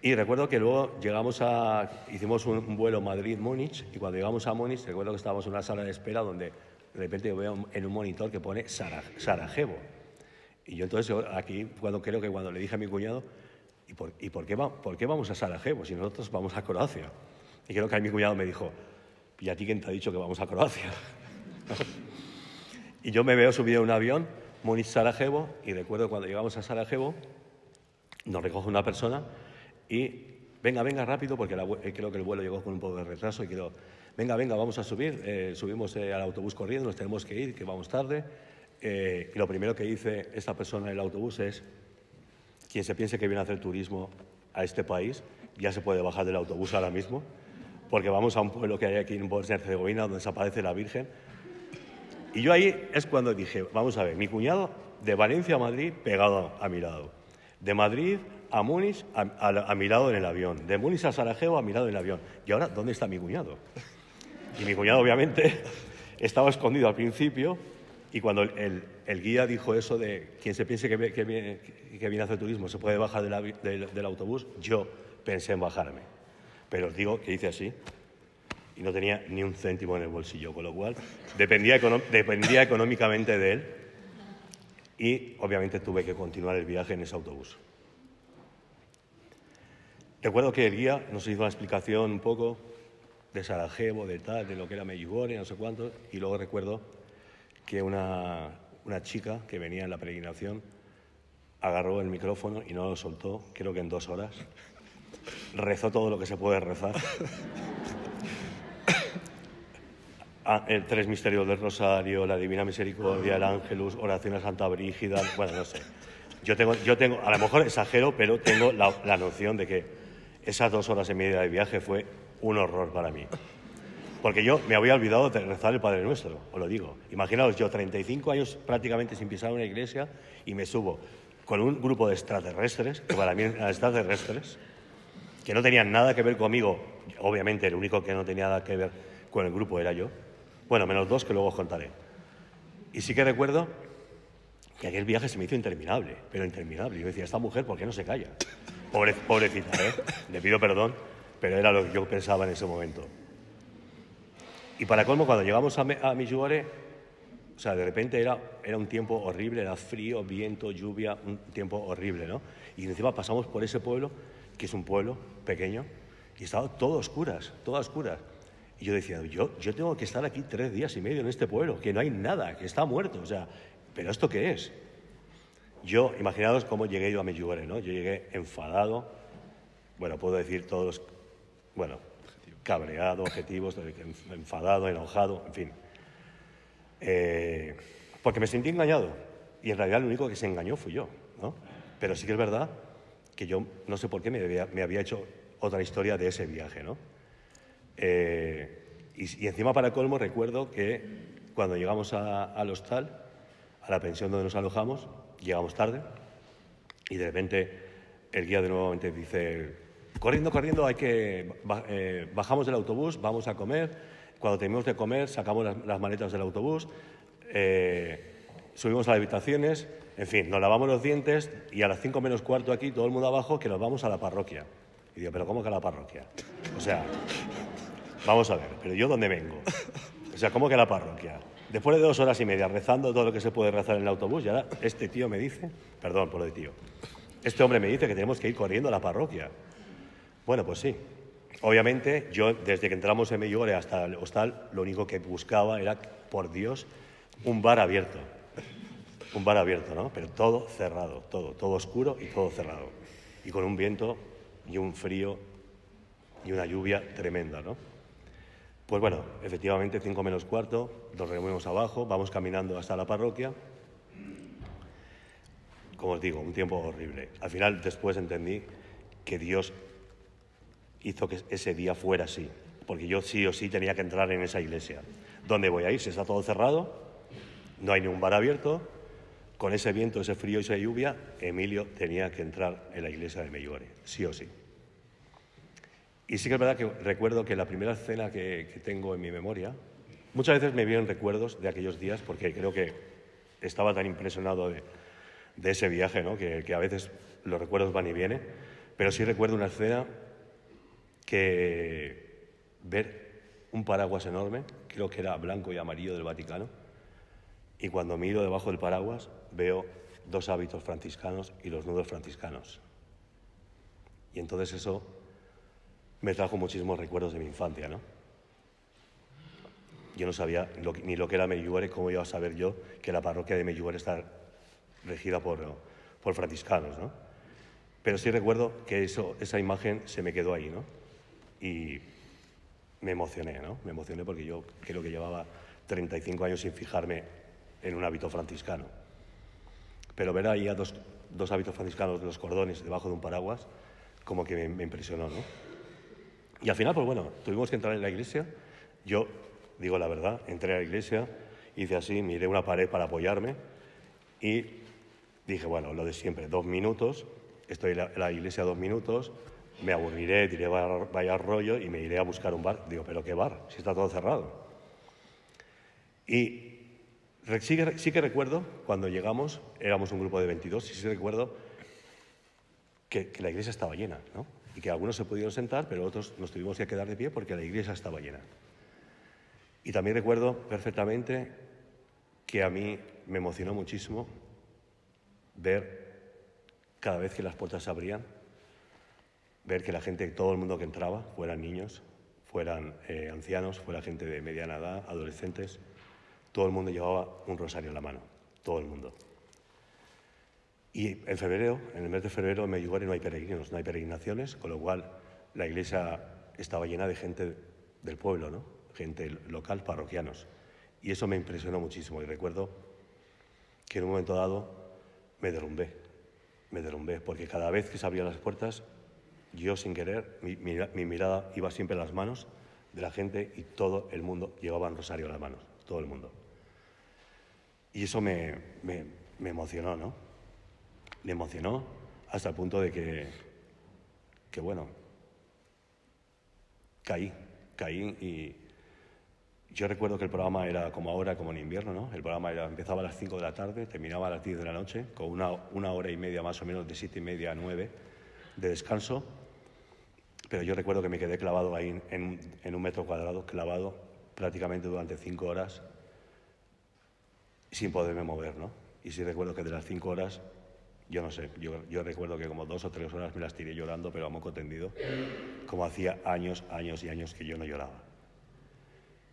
Y recuerdo que luego llegamos a, hicimos un vuelo Madrid-Múnich, y cuando llegamos a Múnich, recuerdo que estábamos en una sala de espera donde de repente veo en un monitor que pone Sarajevo. Y yo entonces aquí, cuando creo que cuando le dije a mi cuñado, ¿y por, qué, por qué vamos a Sarajevo si nosotros vamos a Croacia? Y creo que ahí mi cuñado me dijo, ¿y a ti quién te ha dicho que vamos a Croacia? y yo me veo subido a un avión, Múnich Sarajevo, y recuerdo cuando llegamos a Sarajevo, nos recoge una persona y venga, venga rápido, porque eh, creo que el vuelo llegó con un poco de retraso y quiero, venga, venga, vamos a subir, eh, subimos eh, al autobús corriendo, nos tenemos que ir, que vamos tarde. y lo primero que dice esta persona en el autobús es, quien se piense que viene a hacer turismo a este país, ya se puede bajar del autobús ahora mismo porque vamos a un pueblo que hay aquí en Bosnia-Herzegovina donde desaparece la Virgen. Y yo ahí es cuando dije, vamos a ver, mi cuñado de Valencia a Madrid pegado a mi lado, de Madrid a Múnich a, mi lado en el avión, de Múnich a Sarajevo a mi lado en el avión. ¿Y ahora dónde está mi cuñado? Y mi cuñado obviamente estaba escondido al principio y cuando el, guía dijo eso de quien se piense que, viene a hacer turismo se puede bajar del autobús, yo pensé en bajarme. Pero os digo que hice así y no tenía ni un céntimo en el bolsillo, con lo cual dependía, económicamente de él y obviamente tuve que continuar el viaje en ese autobús. Recuerdo que el guía nos hizo una explicación un poco de Sarajevo, de tal, de lo que era Medjugorje, no sé cuánto, y luego recuerdo que una, una chica que venía en la peregrinación agarró el micrófono y no lo soltó, creo que en dos horas. Rezó todo lo que se puede rezar. Ah, el Tres Misterios del Rosario, la Divina Misericordia, el Ángelus, Oración a Santa Brígida, bueno, no sé. Yo tengo, a lo mejor exagero, pero tengo la, la noción de que esas dos horas y media de viaje fue un horror para mí. Porque yo me había olvidado de rezar el Padre Nuestro, os lo digo. Imaginaos, yo 35 años prácticamente sin pisar una iglesia y me subo con un grupo de extraterrestres, que para mí eran extraterrestres, que no tenían nada que ver conmigo. Obviamente, el único que no tenía nada que ver con el grupo era yo. Bueno, menos dos que luego os contaré. Y sí que recuerdo que aquel viaje se me hizo interminable, pero interminable. Yo decía, esta mujer, ¿por qué no se calla? Pobre, pobrecita, ¿eh? Le pido perdón, pero era lo que yo pensaba en ese momento. Y para colmo, cuando llegamos a, a o sea, de repente era, era un tiempo horrible, era frío, viento, lluvia, un tiempo horrible, ¿no? Y encima pasamos por ese pueblo que es un pueblo pequeño, y estaba todo a oscuras, todo a oscuras. Y yo decía, yo, yo tengo que estar aquí tres días y medio en este pueblo, que no hay nada, que está muerto, o sea, ¿pero esto qué es? Yo, imaginaos cómo llegué yo a Medjugorje, ¿no? Yo llegué enfadado, bueno, puedo decir todos los, bueno, cabreado, objetivos, enfadado, enojado, en fin. Eh, porque me sentí engañado, y en realidad lo único que se engañó fui yo, ¿no? Pero sí que es verdad que yo no sé por qué me había, hecho otra historia de ese viaje, ¿no? Eh, y, encima, para colmo, recuerdo que cuando llegamos al hostal, a la pensión donde nos alojamos, llegamos tarde y de repente el guía de nuevamente dice, corriendo, corriendo, hay que, eh, bajamos del autobús, vamos a comer, cuando terminamos de comer sacamos las, maletas del autobús, eh, subimos a las habitaciones, en fin, nos lavamos los dientes y a las cinco menos cuarto aquí, todo el mundo abajo, que nos vamos a la parroquia. Y digo, ¿pero cómo que a la parroquia? O sea, vamos a ver, ¿pero yo dónde vengo? O sea, ¿cómo que a la parroquia? Después de dos horas y media rezando todo lo que se puede rezar en el autobús, y ahora este tío me dice, perdón por lo de tío, este hombre me dice que tenemos que ir corriendo a la parroquia. Bueno, pues sí. Obviamente, yo desde que entramos en Mediore hasta el hostal, lo único que buscaba era, por Dios, un bar abierto un bar abierto, ¿no? Pero todo cerrado, todo, todo oscuro y todo cerrado. Y con un viento y un frío y una lluvia tremenda, ¿no? Pues bueno, efectivamente, cinco menos cuarto, nos removemos abajo, vamos caminando hasta la parroquia. Como os digo, un tiempo horrible. Al final, después entendí que Dios hizo que ese día fuera así, porque yo sí o sí tenía que entrar en esa iglesia. ¿Dónde voy a ir? Si está todo cerrado, no hay ni un bar abierto, con ese viento, ese frío y esa lluvia, Emilio tenía que entrar en la iglesia de Mellore, sí o sí. Y sí que es verdad que recuerdo que la primera escena que, tengo en mi memoria, muchas veces me vienen recuerdos de aquellos días porque creo que estaba tan impresionado de, ese viaje, ¿no? que, que, a veces los recuerdos van y vienen, pero sí recuerdo una escena que ver un paraguas enorme, creo que era blanco y amarillo del Vaticano, y cuando miro debajo del paraguas veo dos hábitos franciscanos y los nudos franciscanos. Y entonces eso me trajo muchísimos recuerdos de mi infancia, ¿no? Yo no sabía ni lo que era Medjugorje, cómo iba a saber yo que la parroquia de Medjugorje está regida por, por franciscanos, ¿no? Pero sí recuerdo que eso, esa imagen se me quedó ahí, ¿no? Y me emocioné, ¿no? Me emocioné porque yo creo que llevaba 35 años sin fijarme en un hábito franciscano. Pero ver ahí a dos, hábitos franciscanos de los cordones debajo de un paraguas, como que me, impresionó, ¿no? Y al final, pues bueno, tuvimos que entrar en la iglesia. Yo, digo la verdad, entré a la iglesia, hice así, miré una pared para apoyarme y dije, bueno, lo de siempre, dos minutos, estoy en la, en la iglesia dos minutos, me aburriré, diré vaya rollo y me iré a buscar un bar. Digo, pero ¿qué bar? Si está todo cerrado. Y Sí que, recuerdo, cuando llegamos, éramos un grupo de 22, y sí recuerdo que, la iglesia estaba llena, ¿no? Y que algunos se pudieron sentar, pero otros nos tuvimos que quedar de pie porque la iglesia estaba llena. Y también recuerdo perfectamente que a mí me emocionó muchísimo ver cada vez que las puertas se abrían, ver que la gente, todo el mundo que entraba, fueran niños, fueran eh, ancianos, fuera gente de mediana edad, adolescentes, todo el mundo llevaba un rosario en la mano, todo el mundo. Y en febrero, en el mes de febrero en Medjugorje no hay peregrinos, no hay peregrinaciones, con lo cual la iglesia estaba llena de gente del pueblo, ¿no? gente local, parroquianos. Y eso me impresionó muchísimo y recuerdo que en un momento dado me derrumbé, me derrumbé, porque cada vez que se abrían las puertas, yo sin querer, mi, mirada iba siempre a las manos de la gente y todo el mundo llevaba un rosario en las manos, todo el mundo. Y eso me, emocionó, ¿no? Me emocionó hasta el punto de que, bueno, caí, caí y yo recuerdo que el programa era como ahora, como en invierno, ¿no? El programa empezaba a las 5 de la tarde, terminaba a las 10 de la noche, con una, hora y media más o menos, de siete y media a 9 de descanso, pero yo recuerdo que me quedé clavado ahí en, en un metro cuadrado, clavado prácticamente durante cinco horas, sin poderme mover, ¿no? Y sí recuerdo que de las cinco horas, yo no sé, yo, recuerdo que como dos o tres horas me las tiré llorando, pero a moco tendido, como hacía años, años y años que yo no lloraba.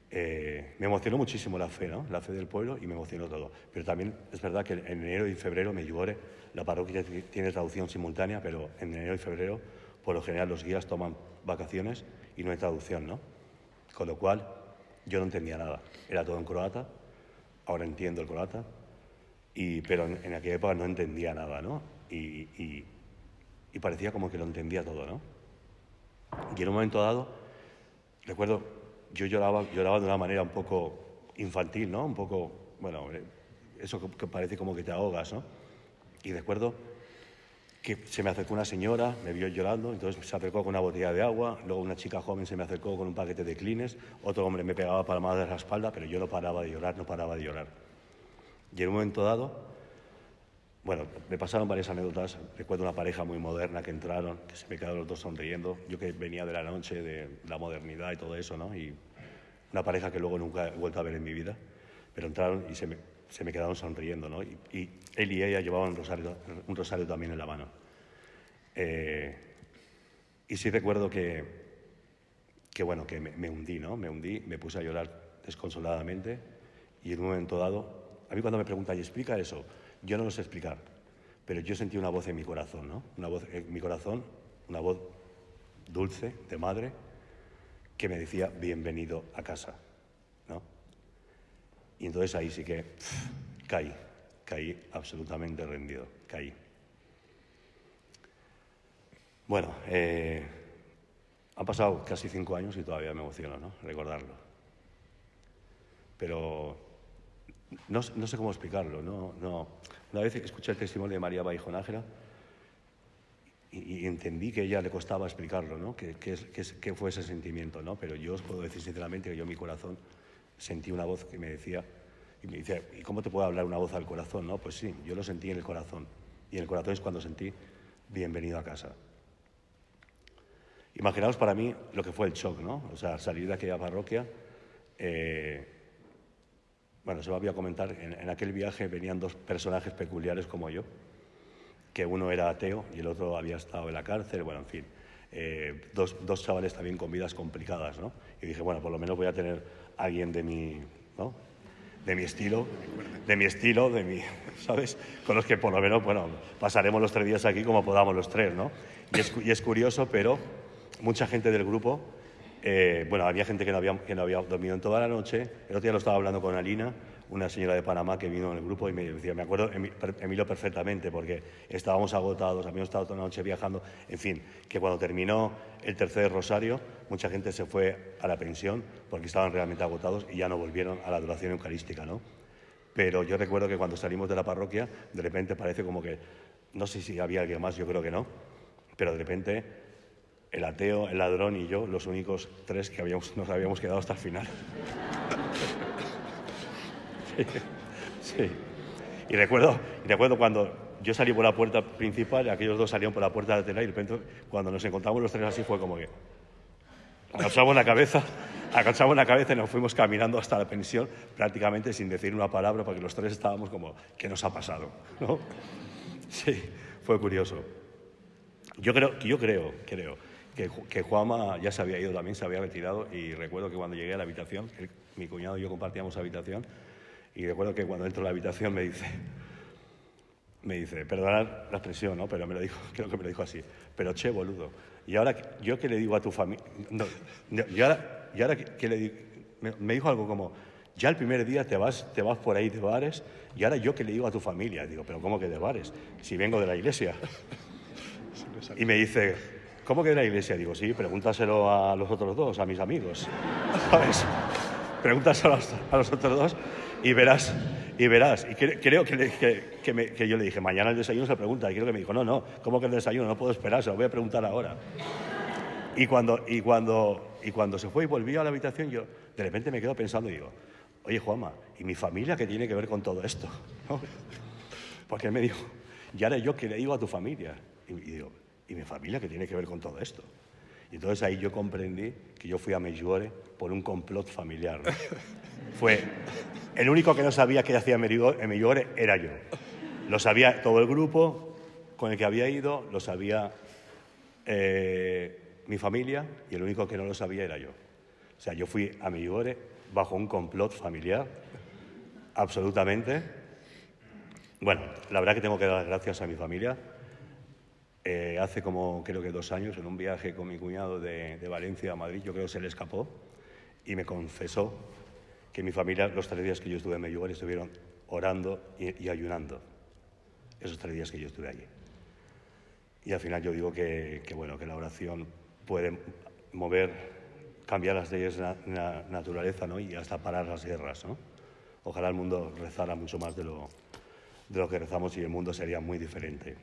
Eh, me emocionó muchísimo la fe, ¿no? La fe del pueblo y me emocionó todo. Pero también es verdad que en enero y febrero me lloré. La parroquia tiene traducción simultánea, pero en enero y febrero, por lo general, los guías toman vacaciones y no hay traducción, ¿no? Con lo cual, yo no entendía nada. Era todo en croata ahora entiendo el colata, y, pero en, aquella época no entendía nada, ¿no? Y, parecía como que lo entendía todo, ¿no? Y en un momento dado, recuerdo, yo lloraba, lloraba de una manera un poco infantil, ¿no? Un poco, bueno, eh, eso parece como que te ahogas, ¿no? Y recuerdo que se me acercó una señora, me vio llorando, entonces se acercó con una botella de agua, luego una chica joven se me acercó con un paquete de clines, otro hombre me pegaba palmadas de la espalda, pero yo no paraba de llorar, no paraba de llorar. Y en un momento dado, bueno, me pasaron varias anécdotas, recuerdo una pareja muy moderna que entraron, que se me quedaron los dos sonriendo, yo que venía de la noche, de la modernidad y todo eso, ¿no? Y una pareja que luego nunca he vuelto a ver en mi vida, pero entraron y se me, se me quedaron sonriendo, ¿no? Y, él y ella llevaban un rosario, un rosario también en la mano. Eh, y sí recuerdo que, que bueno, que me, hundí, ¿no? Me hundí, me puse a llorar desconsoladamente y en un momento dado, a mí cuando me preguntan, ¿y explica eso? Yo no lo sé explicar, pero yo sentí una voz en mi corazón, ¿no? Una voz en mi corazón, una voz dulce, de madre, que me decía, bienvenido a casa. Y entonces ahí sí que caí, caí absolutamente rendido, caí. Bueno, eh, han pasado casi cinco años y todavía me emociona ¿no? recordarlo. Pero no, no, sé cómo explicarlo. No, no. Una vez escuché el testimonio de María Bajo Nájera y, entendí que a ella le costaba explicarlo, ¿no? qué, que, fue ese sentimiento. ¿no? Pero yo os puedo decir sinceramente que yo mi corazón sentí una voz que me decía, y me dice, ¿y cómo te puede hablar una voz al corazón? No, pues sí, yo lo sentí en el corazón. Y en el corazón es cuando sentí, bienvenido a casa. Imaginaos para mí lo que fue el shock, ¿no? O sea, salir de aquella parroquia. Eh, bueno, se me había comentar, en, aquel viaje venían dos personajes peculiares como yo, que uno era ateo y el otro había estado en la cárcel, bueno, en fin. Eh, dos, dos, chavales también con vidas complicadas, ¿no? Y dije, bueno, por lo menos voy a tener alguien de mi, de mi estilo, de mi estilo, de mi, ¿sabes? Con los que por lo menos, bueno, pasaremos los tres días aquí como podamos los tres, ¿no? Y es, curioso, pero mucha gente del grupo, eh, bueno, había gente que no había, que no había dormido en toda la noche, el otro día lo estaba hablando con Alina, una señora de Panamá que vino en el grupo y me decía, me acuerdo Emilio perfectamente, porque estábamos agotados, habíamos estado toda la noche viajando, en fin, que cuando terminó el tercer Rosario, mucha gente se fue a la pensión porque estaban realmente agotados y ya no volvieron a la adoración eucarística, ¿no? Pero yo recuerdo que cuando salimos de la parroquia, de repente parece como que, no sé si había alguien más, yo creo que no, pero de repente el ateo, el ladrón y yo, los únicos tres que habíamos, nos habíamos quedado hasta el final sí. Y recuerdo, y recuerdo cuando yo salí por la puerta principal, aquellos dos salían por la puerta lateral y de repente cuando nos encontramos los tres así fue como que agachamos la cabeza, agachamos la cabeza y nos fuimos caminando hasta la pensión prácticamente sin decir una palabra porque los tres estábamos como ¿qué nos ha pasado? ¿No? Sí, fue curioso. Yo creo, yo creo, creo que, que Juama ya se había ido también, se había retirado y recuerdo que cuando llegué a la habitación, mi cuñado y yo compartíamos habitación, y recuerdo que cuando entro a la habitación me dice, me dice, perdonad la expresión, ¿no? Pero me lo dijo, creo que me lo dijo así, pero che, boludo. Y ahora, ¿yo qué le digo a tu familia? y ahora, ¿qué le Me, dijo algo como, ya el primer día te vas, te vas por ahí de bares, y ahora yo qué le digo a tu familia. digo, pero ¿cómo que de bares? Si vengo de la iglesia. Y me dice, ¿cómo que de la iglesia? Digo, sí, pregúntaselo a los otros dos, a mis amigos. ¿Sabes? Pregúntaselo a los otros dos y verás, y verás. Y creo que, que, que, yo le dije, mañana el desayuno se pregunta. Y creo que me dijo, no, no, ¿cómo que el desayuno? No puedo esperar, se lo voy a preguntar ahora. Y cuando, y cuando, y cuando se fue y volvió a la habitación, yo de repente me quedo pensando y digo, oye Juanma, ¿y mi familia qué tiene que ver con todo esto? Porque él me dijo, y ahora yo que le digo a tu familia. Y, digo, ¿y mi familia qué tiene que ver con todo esto? Y entonces ahí yo comprendí que yo fui a Mejore por un complot familiar fue, el único que no sabía qué hacía Medjugorje era yo. Lo sabía todo el grupo con el que había ido, lo sabía eh, mi familia y el único que no lo sabía era yo. O sea, yo fui a Medjugorje bajo un complot familiar, absolutamente. Bueno, la verdad que tengo que dar las gracias a mi familia. Eh, hace como creo que dos años, en un viaje con mi cuñado de, de Valencia a Madrid, yo creo que se le escapó y me confesó que mi familia, los tres días que yo estuve en Medjugorje, estuvieron orando y, ayunando. Esos tres días que yo estuve allí. Y al final yo digo que, bueno, que la oración puede mover, cambiar las leyes de la, naturaleza ¿no? y hasta parar las guerras. Ojalá el mundo rezara mucho más de lo, que rezamos y el mundo sería muy diferente.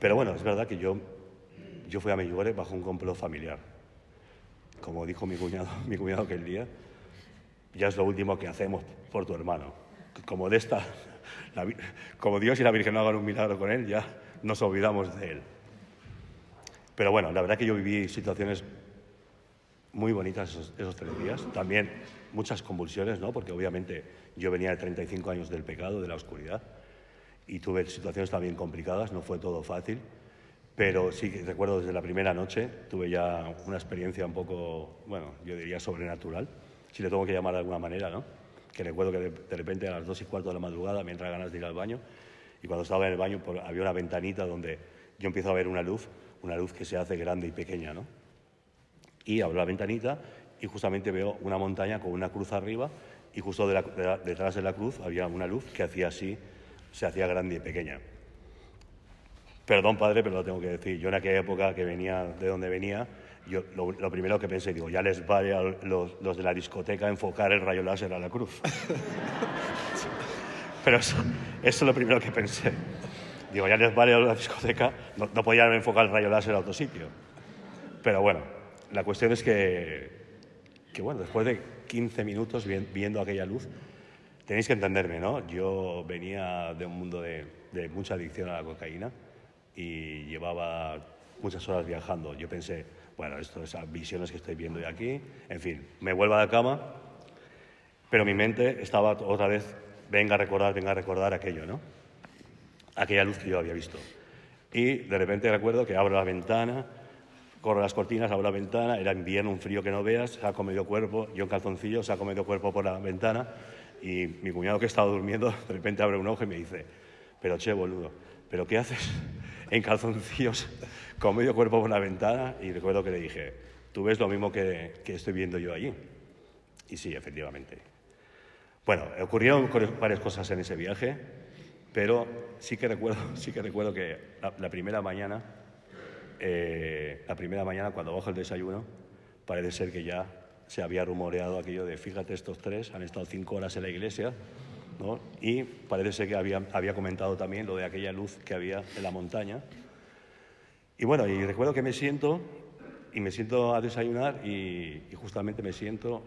Pero bueno, es verdad que yo, yo fui a Medjugorje bajo un complot familiar. Como dijo mi cuñado, mi cuñado aquel día, ya es lo último que hacemos por tu hermano. Como de como Dios y la Virgen no hagan un milagro con él, ya nos olvidamos de él. Pero bueno, la verdad que yo viví situaciones muy bonitas esos, tres días. También muchas convulsiones, ¿no? Porque obviamente yo venía de 35 años del pecado, de la oscuridad, y tuve situaciones también complicadas, no fue todo fácil. Pero sí recuerdo desde la primera noche, tuve ya una experiencia un poco, bueno, yo diría sobrenatural si le tengo que llamar de alguna manera, ¿no? Que recuerdo que de, repente a las dos y cuarto de la madrugada me entra ganas de ir al baño y cuando estaba en el baño había una ventanita donde yo empiezo a ver una luz, una luz que se hace grande y pequeña, ¿no? Y abro la ventanita y justamente veo una montaña con una cruz arriba y justo detrás de la cruz había una luz que hacía así, se hacía grande y pequeña. Perdón, padre, pero lo tengo que decir. Yo en aquella época que venía de donde venía, yo lo, primero que pensé, digo, ya les vale a los, de la discoteca enfocar el rayo láser a la cruz. Pero eso, es lo primero que pensé. Digo, ya les vale a la discoteca, no, podía enfocar el rayo láser a otro sitio. Pero bueno, la cuestión es que, bueno, después de 15 minutos viendo aquella luz, tenéis que entenderme, ¿no? Yo venía de un mundo de mucha adicción a la cocaína y llevaba muchas horas viajando. Yo pensé, bueno, estas visiones que estoy viendo de aquí, en fin, me vuelvo a la cama, pero mi mente estaba otra vez, venga a recordar, venga a recordar aquello, ¿no? Aquella luz que yo había visto. Y de repente recuerdo que abro la ventana, corro las cortinas, abro la ventana, era invierno, un frío que no veas, ha medio cuerpo, yo en calzoncillo ha medio cuerpo por la ventana y mi cuñado que estaba durmiendo de repente abre un ojo y me dice, pero che, boludo, ¿pero qué haces en calzoncillos con medio cuerpo por la ventana y recuerdo que le dije, tú ves lo mismo que, estoy viendo yo allí. Y sí, efectivamente. Bueno, ocurrieron varias cosas en ese viaje, pero sí que recuerdo, sí que, recuerdo que la, primera mañana, eh, la primera mañana cuando bajo el desayuno, parece ser que ya se había rumoreado aquello de, fíjate, estos tres han estado cinco horas en la iglesia, ¿no? y parece ser que había, había comentado también lo de aquella luz que había en la montaña, y bueno, y recuerdo que me siento y me siento a desayunar y, justamente me siento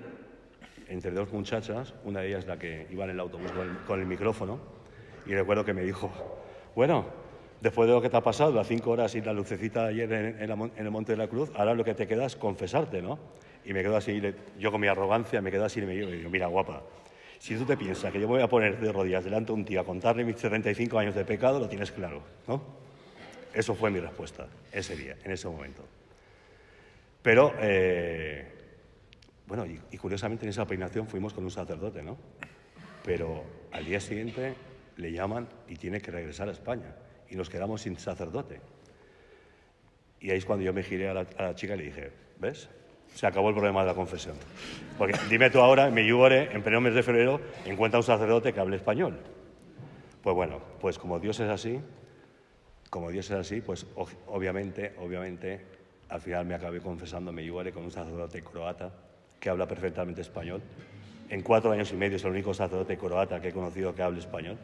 entre dos muchachas, una de ellas la que iba en el autobús con el, micrófono, y recuerdo que me dijo, bueno, después de lo que te ha pasado, las cinco horas y la lucecita ayer en, el Monte de la Cruz, ahora lo que te queda es confesarte, ¿no? Y me quedo así, yo con mi arrogancia, me quedo así y me digo, mira, guapa, si tú te piensas que yo voy a poner de rodillas delante de un tío a contarle mis 35 años de pecado, lo tienes claro, ¿no? Eso fue mi respuesta ese día, en ese momento. Pero, eh, bueno, y, curiosamente en esa peinación fuimos con un sacerdote, ¿no? Pero al día siguiente le llaman y tiene que regresar a España. Y nos quedamos sin sacerdote. Y ahí es cuando yo me giré a la, chica y le dije, ¿ves? Se acabó el problema de la confesión. Porque dime tú ahora, me yugore, en pleno mes de febrero, encuentra un sacerdote que hable español. Pues bueno, pues como Dios es así, como Dios es así, pues obviamente, obviamente, al final me acabé confesando, me llevaré con un sacerdote croata que habla perfectamente español. En cuatro años y medio es el único sacerdote croata que he conocido que hable español.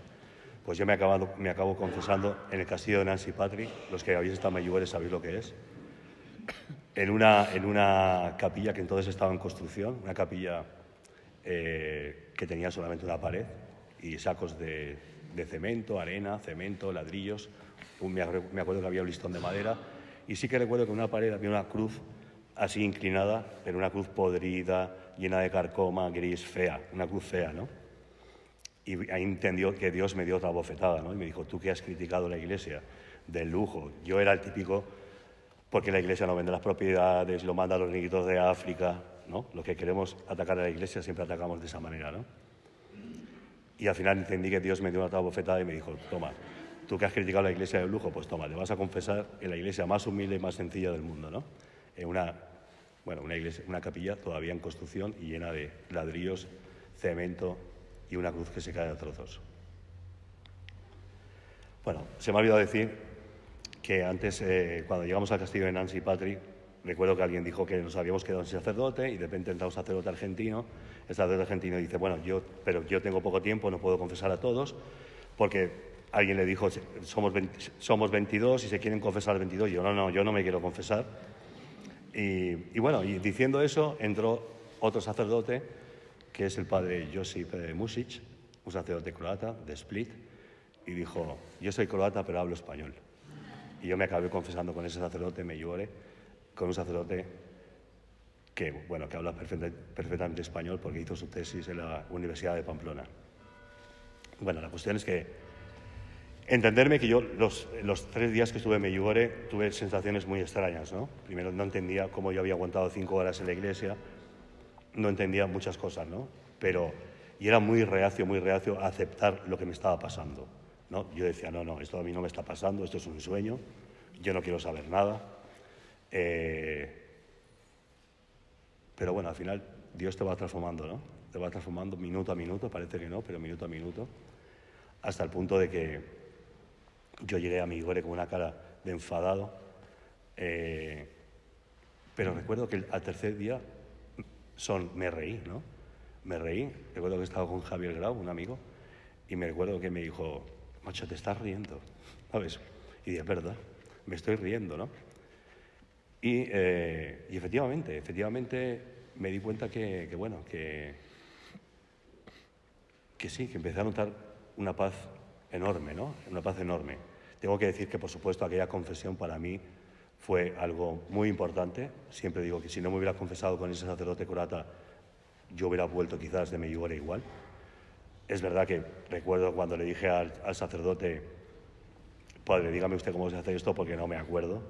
Pues yo me, me acabo confesando en el castillo de Nancy Patrick, los que habéis estado en a sabéis lo que es, en una, en una capilla que entonces estaba en construcción, una capilla eh, que tenía solamente una pared y sacos de, de cemento, arena, cemento, ladrillos. Me acuerdo que había un listón de madera y sí que recuerdo que en una pared había una cruz así inclinada, pero una cruz podrida, llena de carcoma, gris, fea, una cruz fea, ¿no? Y ahí entendió que Dios me dio otra bofetada, ¿no? Y me dijo, tú que has criticado la iglesia del lujo. Yo era el típico, porque la iglesia no vende las propiedades, lo manda a los niñitos de África, ¿no? Los que queremos atacar a la iglesia siempre atacamos de esa manera, ¿no? Y al final entendí que Dios me dio una bofetada y me dijo, toma, tú que has criticado la iglesia de lujo, pues toma, te vas a confesar en la iglesia más humilde y más sencilla del mundo, ¿no? En una, bueno, una, iglesia, una capilla todavía en construcción y llena de ladrillos, cemento y una cruz que se cae a trozos. Bueno, se me ha olvidado decir que antes, eh, cuando llegamos al castillo de Nancy y Patrick, recuerdo que alguien dijo que nos habíamos quedado sin sacerdote y de repente entra un sacerdote argentino el sacerdote argentino dice, bueno, yo, pero yo tengo poco tiempo, no puedo confesar a todos, porque alguien le dijo, somos, somos 22 y se quieren confesar 22. Yo, no, no, yo no me quiero confesar. Y, bueno, y diciendo eso, entró otro sacerdote, que es el padre Josip eh, Music, un sacerdote croata de Split, y dijo, yo soy croata pero hablo español. Y yo me acabé confesando con ese sacerdote, me lloré, con un sacerdote que, bueno, que habla perfectamente español porque hizo su tesis en la Universidad de Pamplona. Bueno, la cuestión es que entenderme que yo los, los tres días que estuve en Meyugore tuve sensaciones muy extrañas, ¿no? Primero no entendía cómo yo había aguantado cinco horas en la iglesia, no entendía muchas cosas, ¿no? Pero, y era muy reacio, muy reacio a aceptar lo que me estaba pasando, ¿no? Yo decía, no, no, esto a mí no me está pasando, esto es un sueño, yo no quiero saber nada. Eh, pero bueno, al final Dios te va transformando, ¿no? Te va transformando minuto a minuto, parece que no, pero minuto a minuto, hasta el punto de que yo llegué a mi gore con una cara de enfadado, eh, pero recuerdo que al tercer día son, me reí, ¿no? Me reí, recuerdo que estaba con Javier Grau, un amigo, y me recuerdo que me dijo, macho, te estás riendo, ¿sabes? Y dije, es verdad, me estoy riendo, ¿no? Eh, y, efectivamente, efectivamente me di cuenta que, bueno, que, que sí, que empecé a notar una paz enorme, ¿no? Una paz enorme. Tengo que decir que, por supuesto, aquella confesión para mí fue algo muy importante. Siempre digo que si no me hubiera confesado con ese sacerdote Corata, yo hubiera vuelto quizás de Medjugorje igual. Es verdad que recuerdo cuando le dije al, al sacerdote, padre, dígame usted cómo se hace esto porque no me acuerdo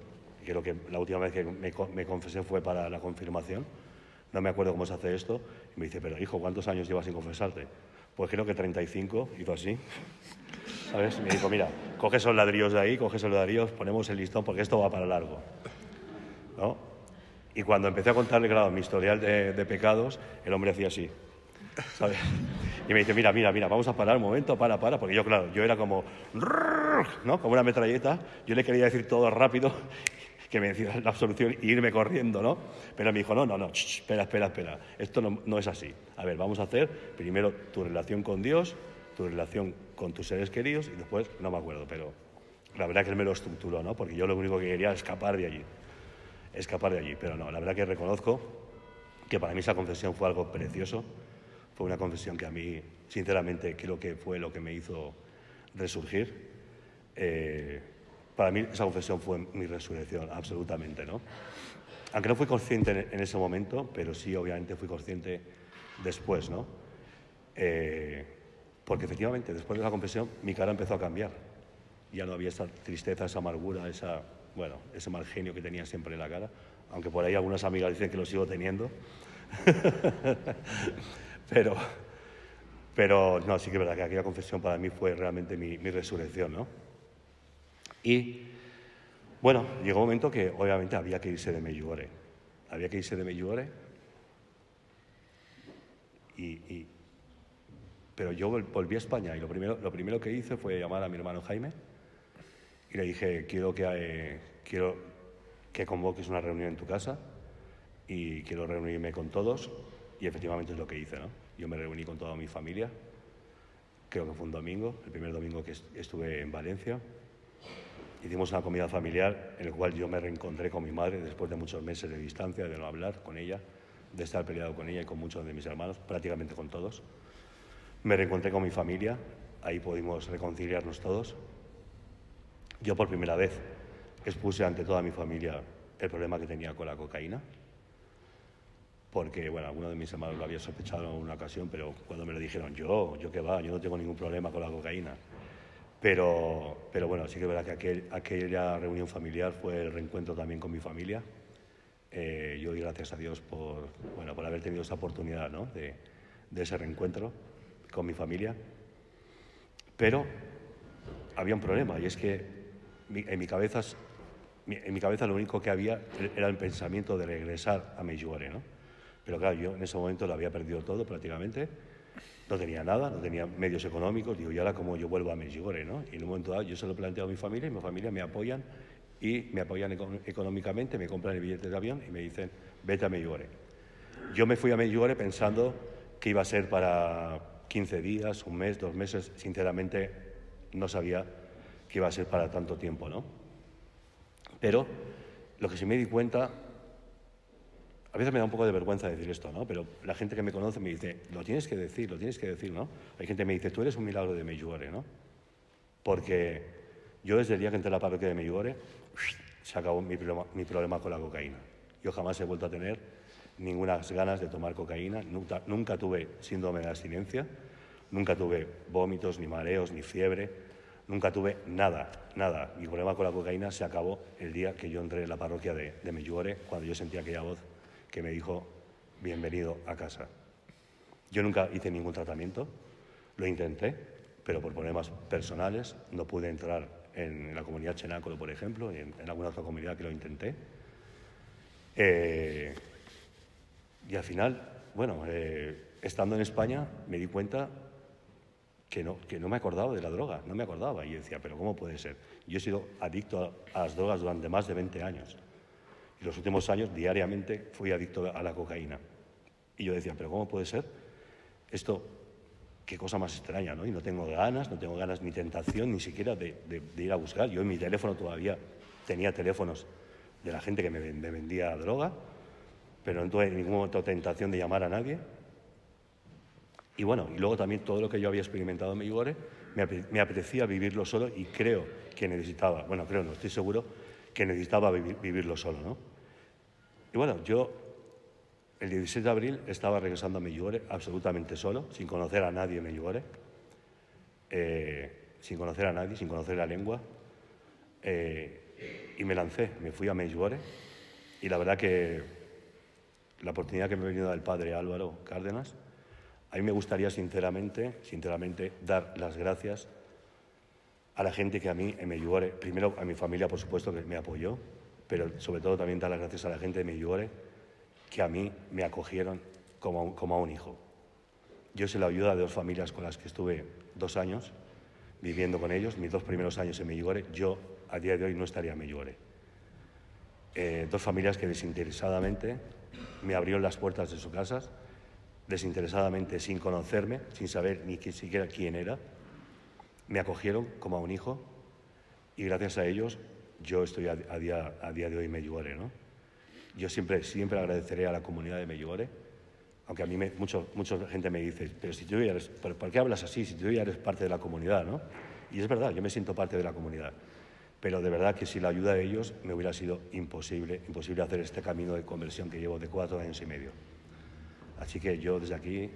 creo que la última vez que me, confesé fue para la confirmación, no me acuerdo cómo se hace esto, y me dice, pero hijo, ¿cuántos años llevas sin confesarte? Pues creo que 35, hizo así. ¿Sabes? Me dijo, mira, coge esos ladrillos de ahí, coge esos ladrillos, ponemos el listón porque esto va para largo. ¿No? Y cuando empecé a contarle, claro, mi historial de, de pecados, el hombre hacía así. ¿Sabes? Y me dice, mira, mira, mira, vamos a parar un momento, para, para, porque yo, claro, yo era como, ¿no? Como una metralleta, yo le quería decir todo rápido que me decía la absolución e irme corriendo, ¿no? Pero me dijo, no, no, no, espera, espera, espera, esto no, no es así. A ver, vamos a hacer primero tu relación con Dios, tu relación con tus seres queridos y después, no me acuerdo, pero la verdad que él me lo estructuró, ¿no? Porque yo lo único que quería era escapar de allí, escapar de allí. Pero no, la verdad que reconozco que para mí esa confesión fue algo precioso, fue una confesión que a mí, sinceramente, creo que fue lo que me hizo resurgir. Eh, para mí esa confesión fue mi resurrección, absolutamente, ¿no? Aunque no fui consciente en ese momento, pero sí, obviamente, fui consciente después, ¿no? Eh, porque efectivamente, después de la confesión, mi cara empezó a cambiar. Ya no había esa tristeza, esa amargura, esa, bueno, ese mal genio que tenía siempre en la cara, aunque por ahí algunas amigas dicen que lo sigo teniendo. pero, pero, no, sí que es verdad que aquella confesión para mí fue realmente mi, mi resurrección, ¿no? Y bueno, llegó un momento que obviamente había que irse de Meyugore. Había que irse de Meyugore. Y, pero yo volví a España y lo primero, que hice fue llamar a mi hermano Jaime y le dije, eh, quiero que, convoques una reunión en tu casa y quiero reunirme con todos. Y efectivamente es lo que hice, Yo me reuní con toda mi familia, creo que fue un domingo, el primer domingo que estuve en Valencia. Hicimos una comida familiar en la cual yo me reencontré con mi madre después de muchos meses de distancia, de no hablar con ella, de estar peleado con ella y con muchos de mis hermanos, prácticamente con todos. Me reencontré con mi familia, ahí pudimos reconciliarnos todos. Yo por primera vez expuse ante toda mi familia el problema que tenía con la cocaína, porque bueno, alguno de mis hermanos lo había sospechado en una ocasión, pero cuando me lo dijeron, yo, yo qué va, yo no tengo ningún problema con la cocaína. Pero, bueno, sí que es verdad que aquella reunión familiar fue el reencuentro también con mi familia. Eh, yo doy gracias a Dios por, haber tenido esa oportunidad ¿no? de, ese reencuentro con mi familia. Pero había un problema y es que en mi cabeza, en mi cabeza lo único que había era el pensamiento de regresar a Medjugorje, ¿no? Pero claro, yo en ese momento lo había perdido todo prácticamente no tenía nada, no tenía medios económicos, digo, ¿y ahora como yo vuelvo a Medjugorje? ¿no? Y en un momento dado yo se lo planteo a mi familia y mi familia me apoyan y me apoyan económicamente, me compran el billete de avión y me dicen, vete a Medjugorje. Yo me fui a Medjugorje pensando que iba a ser para 15 días, un mes, dos meses, sinceramente no sabía que iba a ser para tanto tiempo, ¿no? Pero lo que sí me di cuenta a veces me da un poco de vergüenza decir esto, ¿no? Pero la gente que me conoce me dice, lo tienes que decir, lo tienes que decir, ¿no? Hay gente que me dice, tú eres un milagro de Meyugore, ¿no? Porque yo desde el día que entré a la parroquia de Meyugore, se acabó mi problema, con la cocaína. Yo jamás he vuelto a tener ninguna ganas de tomar cocaína, nunca, nunca tuve síndrome de abstinencia, nunca tuve vómitos, ni mareos, ni fiebre, nunca tuve nada, nada. Mi problema con la cocaína se acabó el día que yo entré en la parroquia de, de cuando yo sentí aquella voz que me dijo, bienvenido a casa. Yo nunca hice ningún tratamiento, lo intenté, pero por problemas personales no pude entrar en la comunidad Chenácolo, por ejemplo, y en, alguna otra comunidad que lo intenté. Eh, y al final, bueno, eh, estando en España me di cuenta que no, que no me acordaba de la droga, no me acordaba. Y yo decía, pero ¿cómo puede ser? Yo he sido adicto a las drogas durante más de 20 años. Y los últimos años, diariamente, fui adicto a la cocaína. Y yo decía, ¿pero cómo puede ser? Esto, qué cosa más extraña, ¿no? Y no tengo ganas, no tengo ganas ni tentación ni siquiera de, ir a buscar. Yo en mi teléfono todavía tenía teléfonos de la gente que me, vendía droga, pero no tuve ninguna ningún tentación de llamar a nadie. Y bueno, y luego también todo lo que yo había experimentado en me apetecía vivirlo solo y creo que necesitaba, bueno, creo, no estoy seguro, que necesitaba vivirlo solo. ¿no? Y bueno, yo el 16 de abril estaba regresando a Medjugorje absolutamente solo, sin conocer a nadie en Medjugorje, eh, sin conocer a nadie, sin conocer la lengua, eh, y me lancé, me fui a Medjugorje, y la verdad que la oportunidad que me ha venido del padre Álvaro Cárdenas, a mí me gustaría sinceramente, sinceramente dar las gracias a la gente que a mí en ayudó, primero a mi familia, por supuesto, que me apoyó, pero sobre todo también dar las gracias a la gente de Medjugorje que a mí me acogieron como, a un hijo. Yo soy la ayuda de dos familias con las que estuve dos años viviendo con ellos, mis dos primeros años en Medjugorje, yo a día de hoy no estaría en Medjugorje. Eh, dos familias que desinteresadamente me abrieron las puertas de sus casas, desinteresadamente sin conocerme, sin saber ni siquiera quién era, me acogieron como a un hijo y gracias a ellos yo estoy a, día, a día, de hoy en Medjugorje, ¿no? Yo siempre, siempre agradeceré a la comunidad de Medjugorje, aunque a mí me, mucho, mucha gente me dice, pero si tú eres, ¿por qué hablas así? Si tú ya eres parte de la comunidad, ¿no? Y es verdad, yo me siento parte de la comunidad. Pero de verdad que sin la ayuda de ellos me hubiera sido imposible, imposible hacer este camino de conversión que llevo de cuatro años y medio. Así que yo desde aquí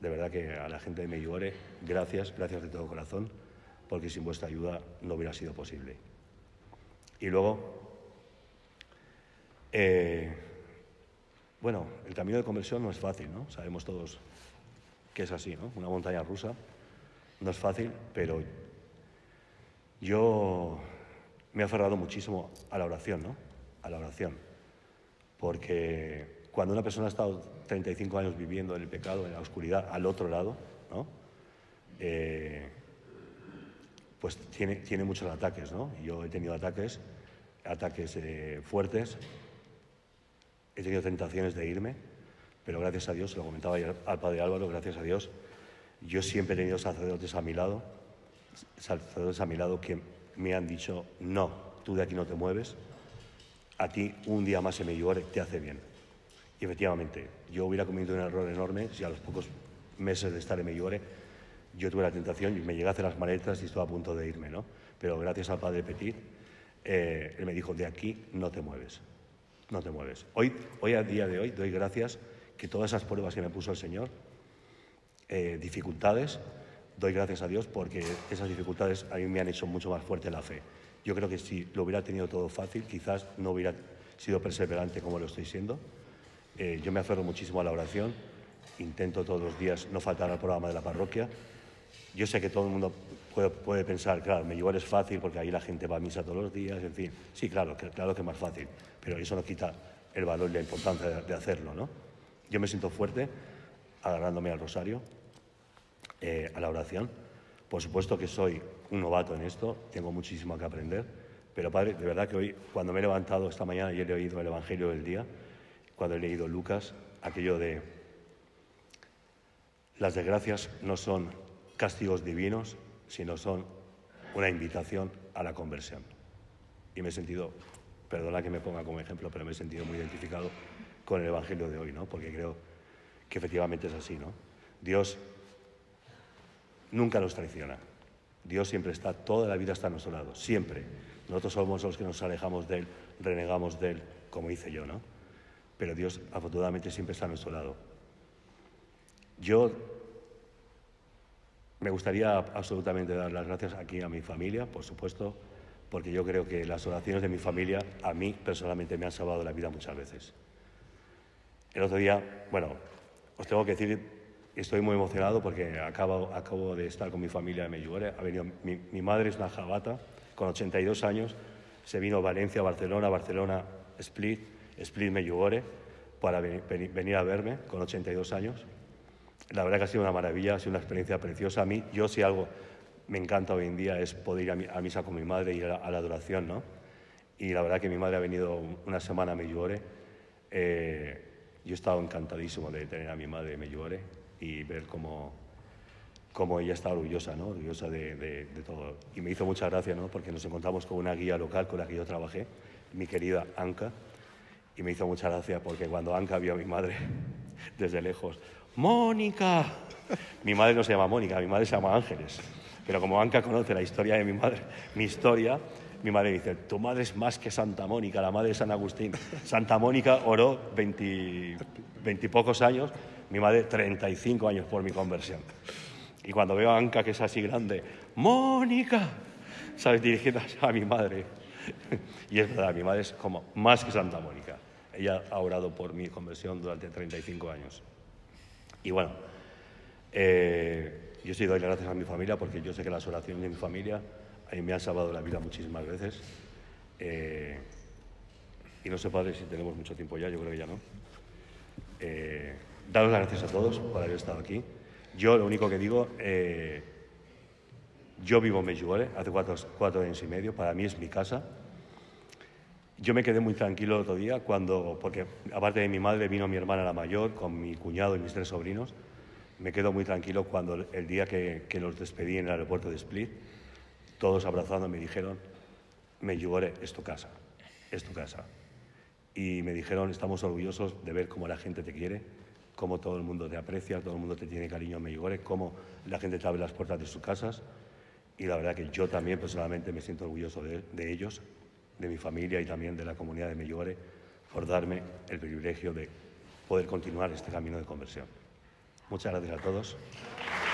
de verdad que a la gente de Medjugorje, gracias, gracias de todo corazón, porque sin vuestra ayuda no hubiera sido posible. Y luego, eh, bueno, el camino de conversión no es fácil, ¿no? Sabemos todos que es así, ¿no? Una montaña rusa no es fácil, pero yo me he aferrado muchísimo a la oración, ¿no? A la oración, porque cuando una persona ha estado 35 años viviendo en el pecado, en la oscuridad, al otro lado, ¿no? Eh, pues tiene, tiene muchos ataques, ¿no? Yo he tenido ataques, ataques eh, fuertes, he tenido tentaciones de irme, pero gracias a Dios, lo comentaba ayer al padre Álvaro, gracias a Dios, yo siempre he tenido sacerdotes a mi lado, sacerdotes a mi lado que me han dicho, no, tú de aquí no te mueves, a ti un día más se me llore, te hace bien. Y efectivamente, yo hubiera cometido un error enorme si a los pocos meses de estar en Migliore yo tuve la tentación y me llegué a hacer las maletas y estaba a punto de irme, ¿no? Pero gracias al padre Petit, eh, él me dijo, de aquí no te mueves, no te mueves. Hoy, hoy a día de hoy, doy gracias que todas esas pruebas que me puso el Señor, eh, dificultades, doy gracias a Dios porque esas dificultades a mí me han hecho mucho más fuerte la fe. Yo creo que si lo hubiera tenido todo fácil, quizás no hubiera sido perseverante como lo estoy siendo, eh, yo me aferro muchísimo a la oración, intento todos los días no faltar al programa de la parroquia. Yo sé que todo el mundo puede, pensar, claro, me igual es fácil porque ahí la gente va a misa todos los días, en fin. Sí, claro, que, claro que es más fácil, pero eso no quita el valor y la importancia de, hacerlo, ¿no? Yo me siento fuerte agarrándome al rosario, eh, a la oración. Por supuesto que soy un novato en esto, tengo muchísimo que aprender, pero Padre, de verdad que hoy, cuando me he levantado esta mañana, y he leído el Evangelio del día, cuando he leído Lucas aquello de las desgracias no son castigos divinos, sino son una invitación a la conversión. Y me he sentido, perdona que me ponga como ejemplo, pero me he sentido muy identificado con el Evangelio de hoy, ¿no? Porque creo que efectivamente es así, ¿no? Dios nunca nos traiciona. Dios siempre está, toda la vida está a nuestro lado, siempre. Nosotros somos los que nos alejamos de Él, renegamos de Él, como hice yo, ¿no? pero Dios afortunadamente siempre está a nuestro lado. Yo me gustaría absolutamente dar las gracias aquí a mi familia, por supuesto, porque yo creo que las oraciones de mi familia a mí personalmente me han salvado la vida muchas veces. El otro día, bueno, os tengo que decir, estoy muy emocionado porque acabo, de estar con mi familia en Medjugorje. Ha venido, mi, mi, madre es una jabata, con 82 años, se vino a Valencia, Barcelona, Barcelona, Split, Split me para venir a verme con 82 años. La verdad que ha sido una maravilla, ha sido una experiencia preciosa. A mí, yo si algo me encanta hoy en día es poder ir a, misa con mi madre y ir a, la adoración, ¿no? Y la verdad que mi madre ha venido una semana a Mellore. Eh, yo he estado encantadísimo de tener a mi madre en y ver cómo, cómo ella está orgullosa, ¿no? Orgullosa de, de, todo. Y me hizo mucha gracia, ¿no? Porque nos encontramos con una guía local con la que yo trabajé, mi querida Anka, y me hizo mucha gracia porque cuando Anca vio a mi madre desde lejos, ¡Mónica! Mi madre no se llama Mónica, mi madre se llama Ángeles. Pero como Anca conoce la historia de mi madre, mi historia, mi madre dice, tu madre es más que Santa Mónica, la madre de San Agustín. Santa Mónica oró veintipocos años, mi madre 35 años por mi conversión. Y cuando veo a Anca, que es así grande, Mónica, ¿sabes? dirigidas a mi madre. Y es verdad, mi madre es como más que Santa Mónica. Ella ha orado por mi conversión durante 35 años. Y bueno, eh, yo sí doy las gracias a mi familia porque yo sé que las oraciones de mi familia a me han salvado la vida muchísimas veces. Eh, y no sé, padre, si tenemos mucho tiempo ya, yo creo que ya no. Eh, daros las gracias a todos por haber estado aquí. Yo lo único que digo, yo vivo en Medjugorje hace cuatro, cuatro años y medio, para mí es mi casa. Yo me quedé muy tranquilo el otro día cuando, porque aparte de mi madre vino mi hermana la mayor con mi cuñado y mis tres sobrinos, me quedo muy tranquilo cuando el día que, los despedí en el aeropuerto de Split, todos abrazando me dijeron, me es tu casa, es tu casa. Y me dijeron, estamos orgullosos de ver cómo la gente te quiere, cómo todo el mundo te aprecia, todo el mundo te tiene cariño me cómo la gente te abre las puertas de sus casas. Y la verdad que yo también personalmente me siento orgulloso de, de ellos de mi familia y también de la comunidad de Mellore por darme el privilegio de poder continuar este camino de conversión. Muchas gracias a todos.